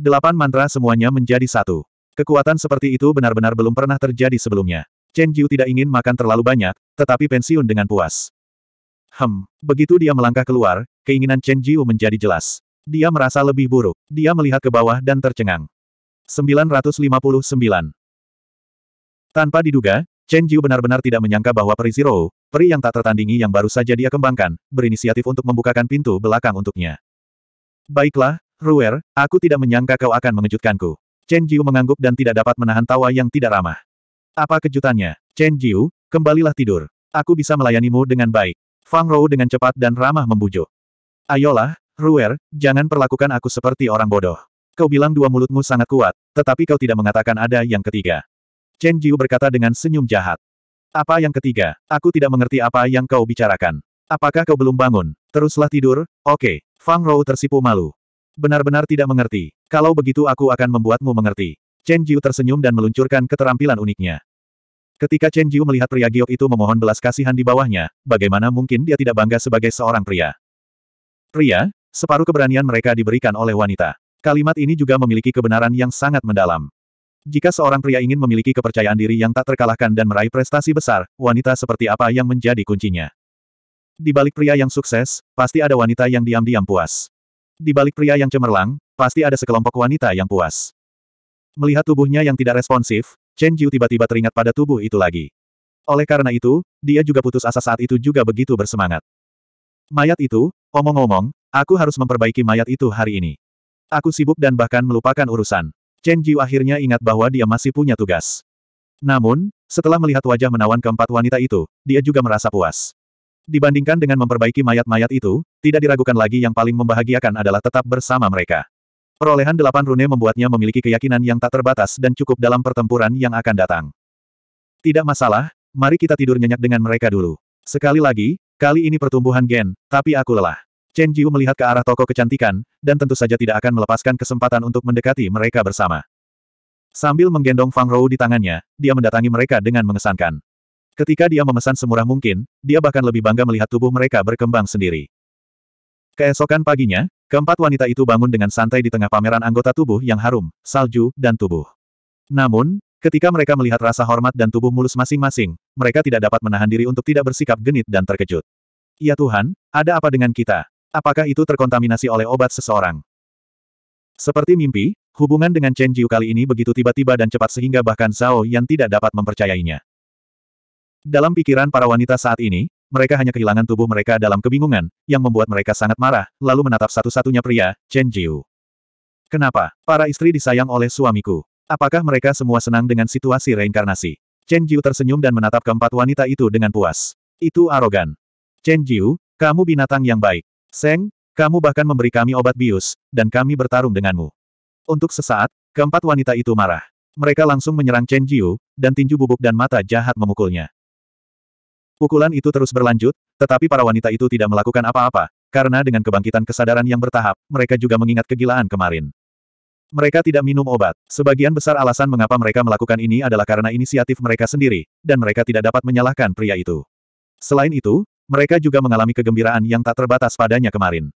Delapan mantra semuanya menjadi satu. Kekuatan seperti itu benar-benar belum pernah terjadi sebelumnya. Chen Jiu tidak ingin makan terlalu banyak, tetapi pensiun dengan puas. Hem, begitu dia melangkah keluar, keinginan Chen Jiu menjadi jelas. Dia merasa lebih buruk. Dia melihat ke bawah dan tercengang. 959. Tanpa diduga, Chen Jiu benar-benar tidak menyangka bahwa Peri Zero, peri yang tak tertandingi yang baru saja dia kembangkan, berinisiatif untuk membukakan pintu belakang untuknya. Baiklah, Ruer, aku tidak menyangka kau akan mengejutkanku. Chen Jiu mengangguk dan tidak dapat menahan tawa yang tidak ramah. Apa kejutannya? Chen Jiu, kembalilah tidur. Aku bisa melayanimu dengan baik. Fang Rou dengan cepat dan ramah membujuk. Ayolah, Ruer, jangan perlakukan aku seperti orang bodoh. Kau bilang dua mulutmu sangat kuat, tetapi kau tidak mengatakan ada yang ketiga. Chen Jiu berkata dengan senyum jahat. Apa yang ketiga? Aku tidak mengerti apa yang kau bicarakan. Apakah kau belum bangun? Teruslah tidur, oke. Okay. Fang Rou tersipu malu benar-benar tidak mengerti. Kalau begitu aku akan membuatmu mengerti. Chen Jiu tersenyum dan meluncurkan keterampilan uniknya. Ketika Chen Jiu melihat pria giok itu memohon belas kasihan di bawahnya, bagaimana mungkin dia tidak bangga sebagai seorang pria? Pria, separuh keberanian mereka diberikan oleh wanita. Kalimat ini juga memiliki kebenaran yang sangat mendalam. Jika seorang pria ingin memiliki kepercayaan diri yang tak terkalahkan dan meraih prestasi besar, wanita seperti apa yang menjadi kuncinya. Di balik pria yang sukses, pasti ada wanita yang diam-diam puas. Di balik pria yang cemerlang, pasti ada sekelompok wanita yang puas. Melihat tubuhnya yang tidak responsif, Chen Jiu tiba-tiba teringat pada tubuh itu lagi. Oleh karena itu, dia juga putus asa saat itu juga begitu bersemangat. Mayat itu, omong-omong, aku harus memperbaiki mayat itu hari ini. Aku sibuk dan bahkan melupakan urusan. Chen Jiu akhirnya ingat bahwa dia masih punya tugas. Namun, setelah melihat wajah menawan keempat wanita itu, dia juga merasa puas. Dibandingkan dengan memperbaiki mayat-mayat itu, tidak diragukan lagi yang paling membahagiakan adalah tetap bersama mereka. Perolehan delapan rune membuatnya memiliki keyakinan yang tak terbatas dan cukup dalam pertempuran yang akan datang. Tidak masalah, mari kita tidur nyenyak dengan mereka dulu. Sekali lagi, kali ini pertumbuhan gen, tapi aku lelah. Chen Jiu melihat ke arah toko kecantikan, dan tentu saja tidak akan melepaskan kesempatan untuk mendekati mereka bersama. Sambil menggendong Fang Rou di tangannya, dia mendatangi mereka dengan mengesankan. Ketika dia memesan semurah mungkin, dia bahkan lebih bangga melihat tubuh mereka berkembang sendiri. Keesokan paginya, keempat wanita itu bangun dengan santai di tengah pameran anggota tubuh yang harum, salju, dan tubuh. Namun, ketika mereka melihat rasa hormat dan tubuh mulus masing-masing, mereka tidak dapat menahan diri untuk tidak bersikap genit dan terkejut. Ya Tuhan, ada apa dengan kita? Apakah itu terkontaminasi oleh obat seseorang? Seperti mimpi, hubungan dengan Chen Jiu kali ini begitu tiba-tiba dan cepat sehingga bahkan Zhao yang tidak dapat mempercayainya. Dalam pikiran para wanita saat ini, mereka hanya kehilangan tubuh mereka dalam kebingungan, yang membuat mereka sangat marah, lalu menatap satu-satunya pria, Chen Jiu. Kenapa? Para istri disayang oleh suamiku. Apakah mereka semua senang dengan situasi reinkarnasi? Chen Jiu tersenyum dan menatap keempat wanita itu dengan puas. Itu arogan. Chen Jiu, kamu binatang yang baik. Seng, kamu bahkan memberi kami obat bius, dan kami bertarung denganmu. Untuk sesaat, keempat wanita itu marah. Mereka langsung menyerang Chen Jiu, dan tinju bubuk dan mata jahat memukulnya. Pukulan itu terus berlanjut, tetapi para wanita itu tidak melakukan apa-apa, karena dengan kebangkitan kesadaran yang bertahap, mereka juga mengingat kegilaan kemarin. Mereka tidak minum obat. Sebagian besar alasan mengapa mereka melakukan ini adalah karena inisiatif mereka sendiri, dan mereka tidak dapat menyalahkan pria itu. Selain itu, mereka juga mengalami kegembiraan yang tak terbatas padanya kemarin.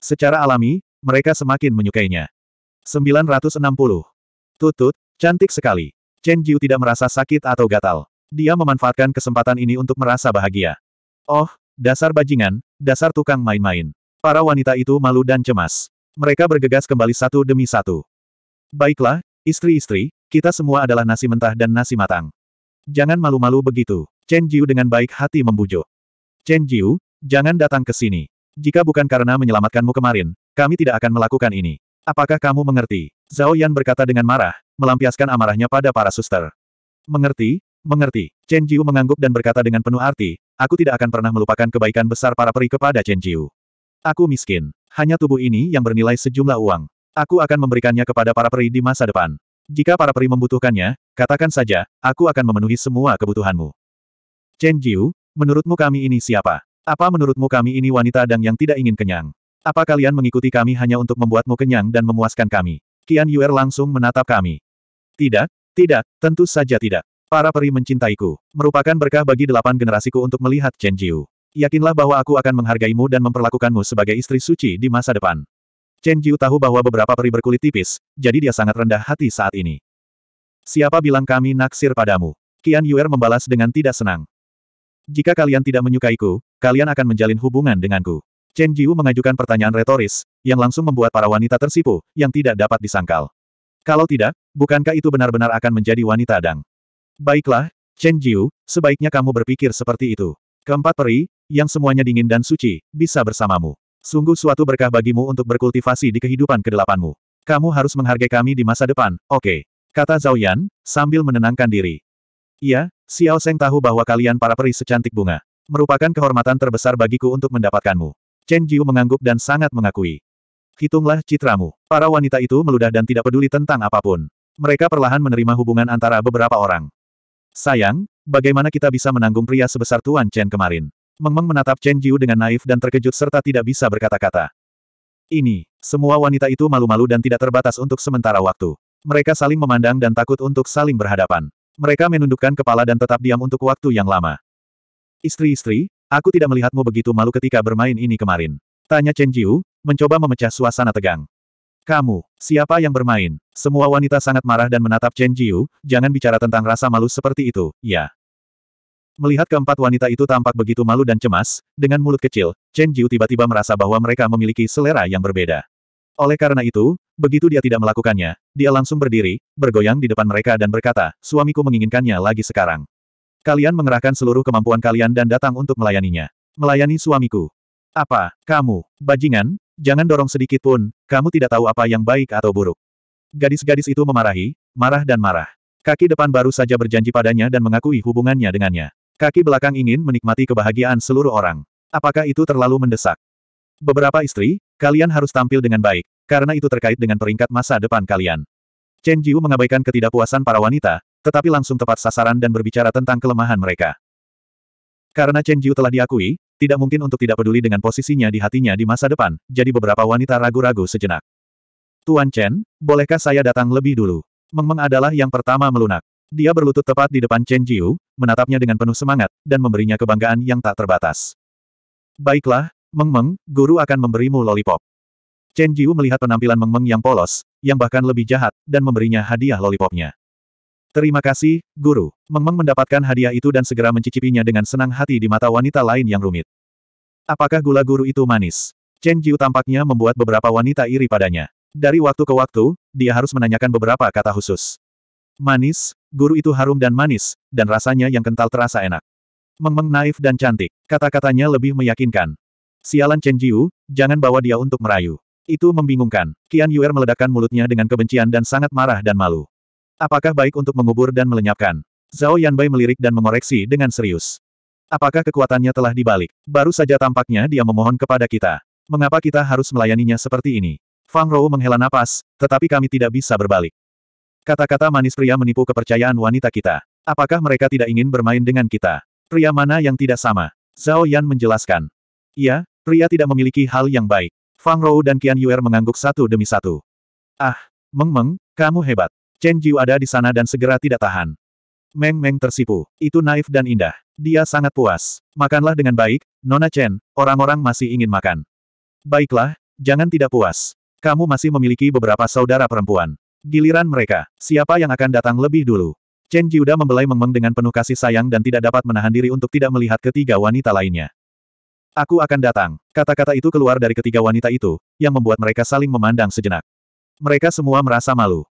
Secara alami, mereka semakin menyukainya. 960. Tutut, cantik sekali. Chen Jiu tidak merasa sakit atau gatal. Dia memanfaatkan kesempatan ini untuk merasa bahagia. Oh, dasar bajingan, dasar tukang main-main. Para wanita itu malu dan cemas. Mereka bergegas kembali satu demi satu. Baiklah, istri-istri, kita semua adalah nasi mentah dan nasi matang. Jangan malu-malu begitu. Chen Jiu dengan baik hati membujuk. Chen Jiu, jangan datang ke sini. Jika bukan karena menyelamatkanmu kemarin, kami tidak akan melakukan ini. Apakah kamu mengerti? Zhao Yan berkata dengan marah, melampiaskan amarahnya pada para suster. Mengerti, Mengerti, Chen Jiu mengangguk dan berkata dengan penuh arti, aku tidak akan pernah melupakan kebaikan besar para peri kepada Chen Jiu. Aku miskin. Hanya tubuh ini yang bernilai sejumlah uang. Aku akan memberikannya kepada para peri di masa depan. Jika para peri membutuhkannya, katakan saja, aku akan memenuhi semua kebutuhanmu. Chen Jiu, menurutmu kami ini siapa? Apa menurutmu kami ini wanita dang yang tidak ingin kenyang? Apa kalian mengikuti kami hanya untuk membuatmu kenyang dan memuaskan kami? Qian Yuer langsung menatap kami. Tidak, tidak, tentu saja tidak. Para peri mencintaiku. Merupakan berkah bagi delapan generasiku untuk melihat Chen Jiu. Yakinlah bahwa aku akan menghargaimu dan memperlakukanmu sebagai istri suci di masa depan. Chen Jiu tahu bahwa beberapa peri berkulit tipis, jadi dia sangat rendah hati saat ini. Siapa bilang kami naksir padamu? Qian Yuer membalas dengan tidak senang. Jika kalian tidak menyukaiku, kalian akan menjalin hubungan denganku. Chen Jiu mengajukan pertanyaan retoris, yang langsung membuat para wanita tersipu, yang tidak dapat disangkal. Kalau tidak, bukankah itu benar-benar akan menjadi wanita dang? Baiklah, Chen Jiu, sebaiknya kamu berpikir seperti itu. Keempat peri, yang semuanya dingin dan suci, bisa bersamamu. Sungguh suatu berkah bagimu untuk berkultivasi di kehidupan kedelapanmu. Kamu harus menghargai kami di masa depan, oke. Okay. Kata Zhao Yan, sambil menenangkan diri. Iya, Xiao Seng tahu bahwa kalian para peri secantik bunga. Merupakan kehormatan terbesar bagiku untuk mendapatkanmu. Chen Jiu mengangguk dan sangat mengakui. Hitunglah citramu. Para wanita itu meludah dan tidak peduli tentang apapun. Mereka perlahan menerima hubungan antara beberapa orang. Sayang, bagaimana kita bisa menanggung pria sebesar Tuan Chen kemarin? Mengmeng menatap Chen Jiu dengan naif dan terkejut serta tidak bisa berkata-kata. Ini, semua wanita itu malu-malu dan tidak terbatas untuk sementara waktu. Mereka saling memandang dan takut untuk saling berhadapan. Mereka menundukkan kepala dan tetap diam untuk waktu yang lama. Istri-istri, aku tidak melihatmu begitu malu ketika bermain ini kemarin. Tanya Chen Jiu, mencoba memecah suasana tegang. Kamu, siapa yang bermain? Semua wanita sangat marah dan menatap Chen Jiu, jangan bicara tentang rasa malu seperti itu, ya. Melihat keempat wanita itu tampak begitu malu dan cemas, dengan mulut kecil, Chen Jiu tiba-tiba merasa bahwa mereka memiliki selera yang berbeda. Oleh karena itu, begitu dia tidak melakukannya, dia langsung berdiri, bergoyang di depan mereka dan berkata, suamiku menginginkannya lagi sekarang. Kalian mengerahkan seluruh kemampuan kalian dan datang untuk melayaninya. Melayani suamiku. Apa, kamu, bajingan, Jangan dorong sedikit pun, kamu tidak tahu apa yang baik atau buruk. Gadis-gadis itu memarahi, marah dan marah. Kaki depan baru saja berjanji padanya dan mengakui hubungannya dengannya. Kaki belakang ingin menikmati kebahagiaan seluruh orang. Apakah itu terlalu mendesak? Beberapa istri, kalian harus tampil dengan baik, karena itu terkait dengan peringkat masa depan kalian. Chen Jiu mengabaikan ketidakpuasan para wanita, tetapi langsung tepat sasaran dan berbicara tentang kelemahan mereka. Karena Chen Jiu telah diakui, tidak mungkin untuk tidak peduli dengan posisinya di hatinya di masa depan, jadi beberapa wanita ragu-ragu sejenak. Tuan Chen, bolehkah saya datang lebih dulu? Meng -meng adalah yang pertama melunak. Dia berlutut tepat di depan Chen Jiu, menatapnya dengan penuh semangat, dan memberinya kebanggaan yang tak terbatas. Baiklah, Meng -meng, guru akan memberimu lollipop. Chen Jiu melihat penampilan Meng -meng yang polos, yang bahkan lebih jahat, dan memberinya hadiah lollipopnya. Terima kasih, Guru. Meng Meng mendapatkan hadiah itu dan segera mencicipinya dengan senang hati di mata wanita lain yang rumit. Apakah gula guru itu manis? Chen Jiu tampaknya membuat beberapa wanita iri padanya. Dari waktu ke waktu, dia harus menanyakan beberapa kata khusus. Manis, guru itu harum dan manis, dan rasanya yang kental terasa enak. Meng Meng naif dan cantik, kata-katanya lebih meyakinkan. Sialan Chen Jiu, jangan bawa dia untuk merayu. Itu membingungkan. Qian Yuer meledakkan mulutnya dengan kebencian dan sangat marah dan malu. Apakah baik untuk mengubur dan melenyapkan? Zhao Yanbai melirik dan mengoreksi dengan serius. Apakah kekuatannya telah dibalik? Baru saja tampaknya dia memohon kepada kita. Mengapa kita harus melayaninya seperti ini? Fang Rou menghela napas, tetapi kami tidak bisa berbalik. Kata-kata manis pria menipu kepercayaan wanita kita. Apakah mereka tidak ingin bermain dengan kita? Pria mana yang tidak sama? Zhao Yan menjelaskan. Iya, pria tidak memiliki hal yang baik. Fang Rou dan Qian Yuer mengangguk satu demi satu. Ah, Meng Meng, kamu hebat. Chen Jiu ada di sana dan segera tidak tahan. Meng Meng tersipu. Itu naif dan indah. Dia sangat puas. Makanlah dengan baik, Nona Chen, orang-orang masih ingin makan. Baiklah, jangan tidak puas. Kamu masih memiliki beberapa saudara perempuan. Giliran mereka, siapa yang akan datang lebih dulu? Chen Jiuda membelai Meng Meng dengan penuh kasih sayang dan tidak dapat menahan diri untuk tidak melihat ketiga wanita lainnya. Aku akan datang. Kata-kata itu keluar dari ketiga wanita itu, yang membuat mereka saling memandang sejenak. Mereka semua merasa malu.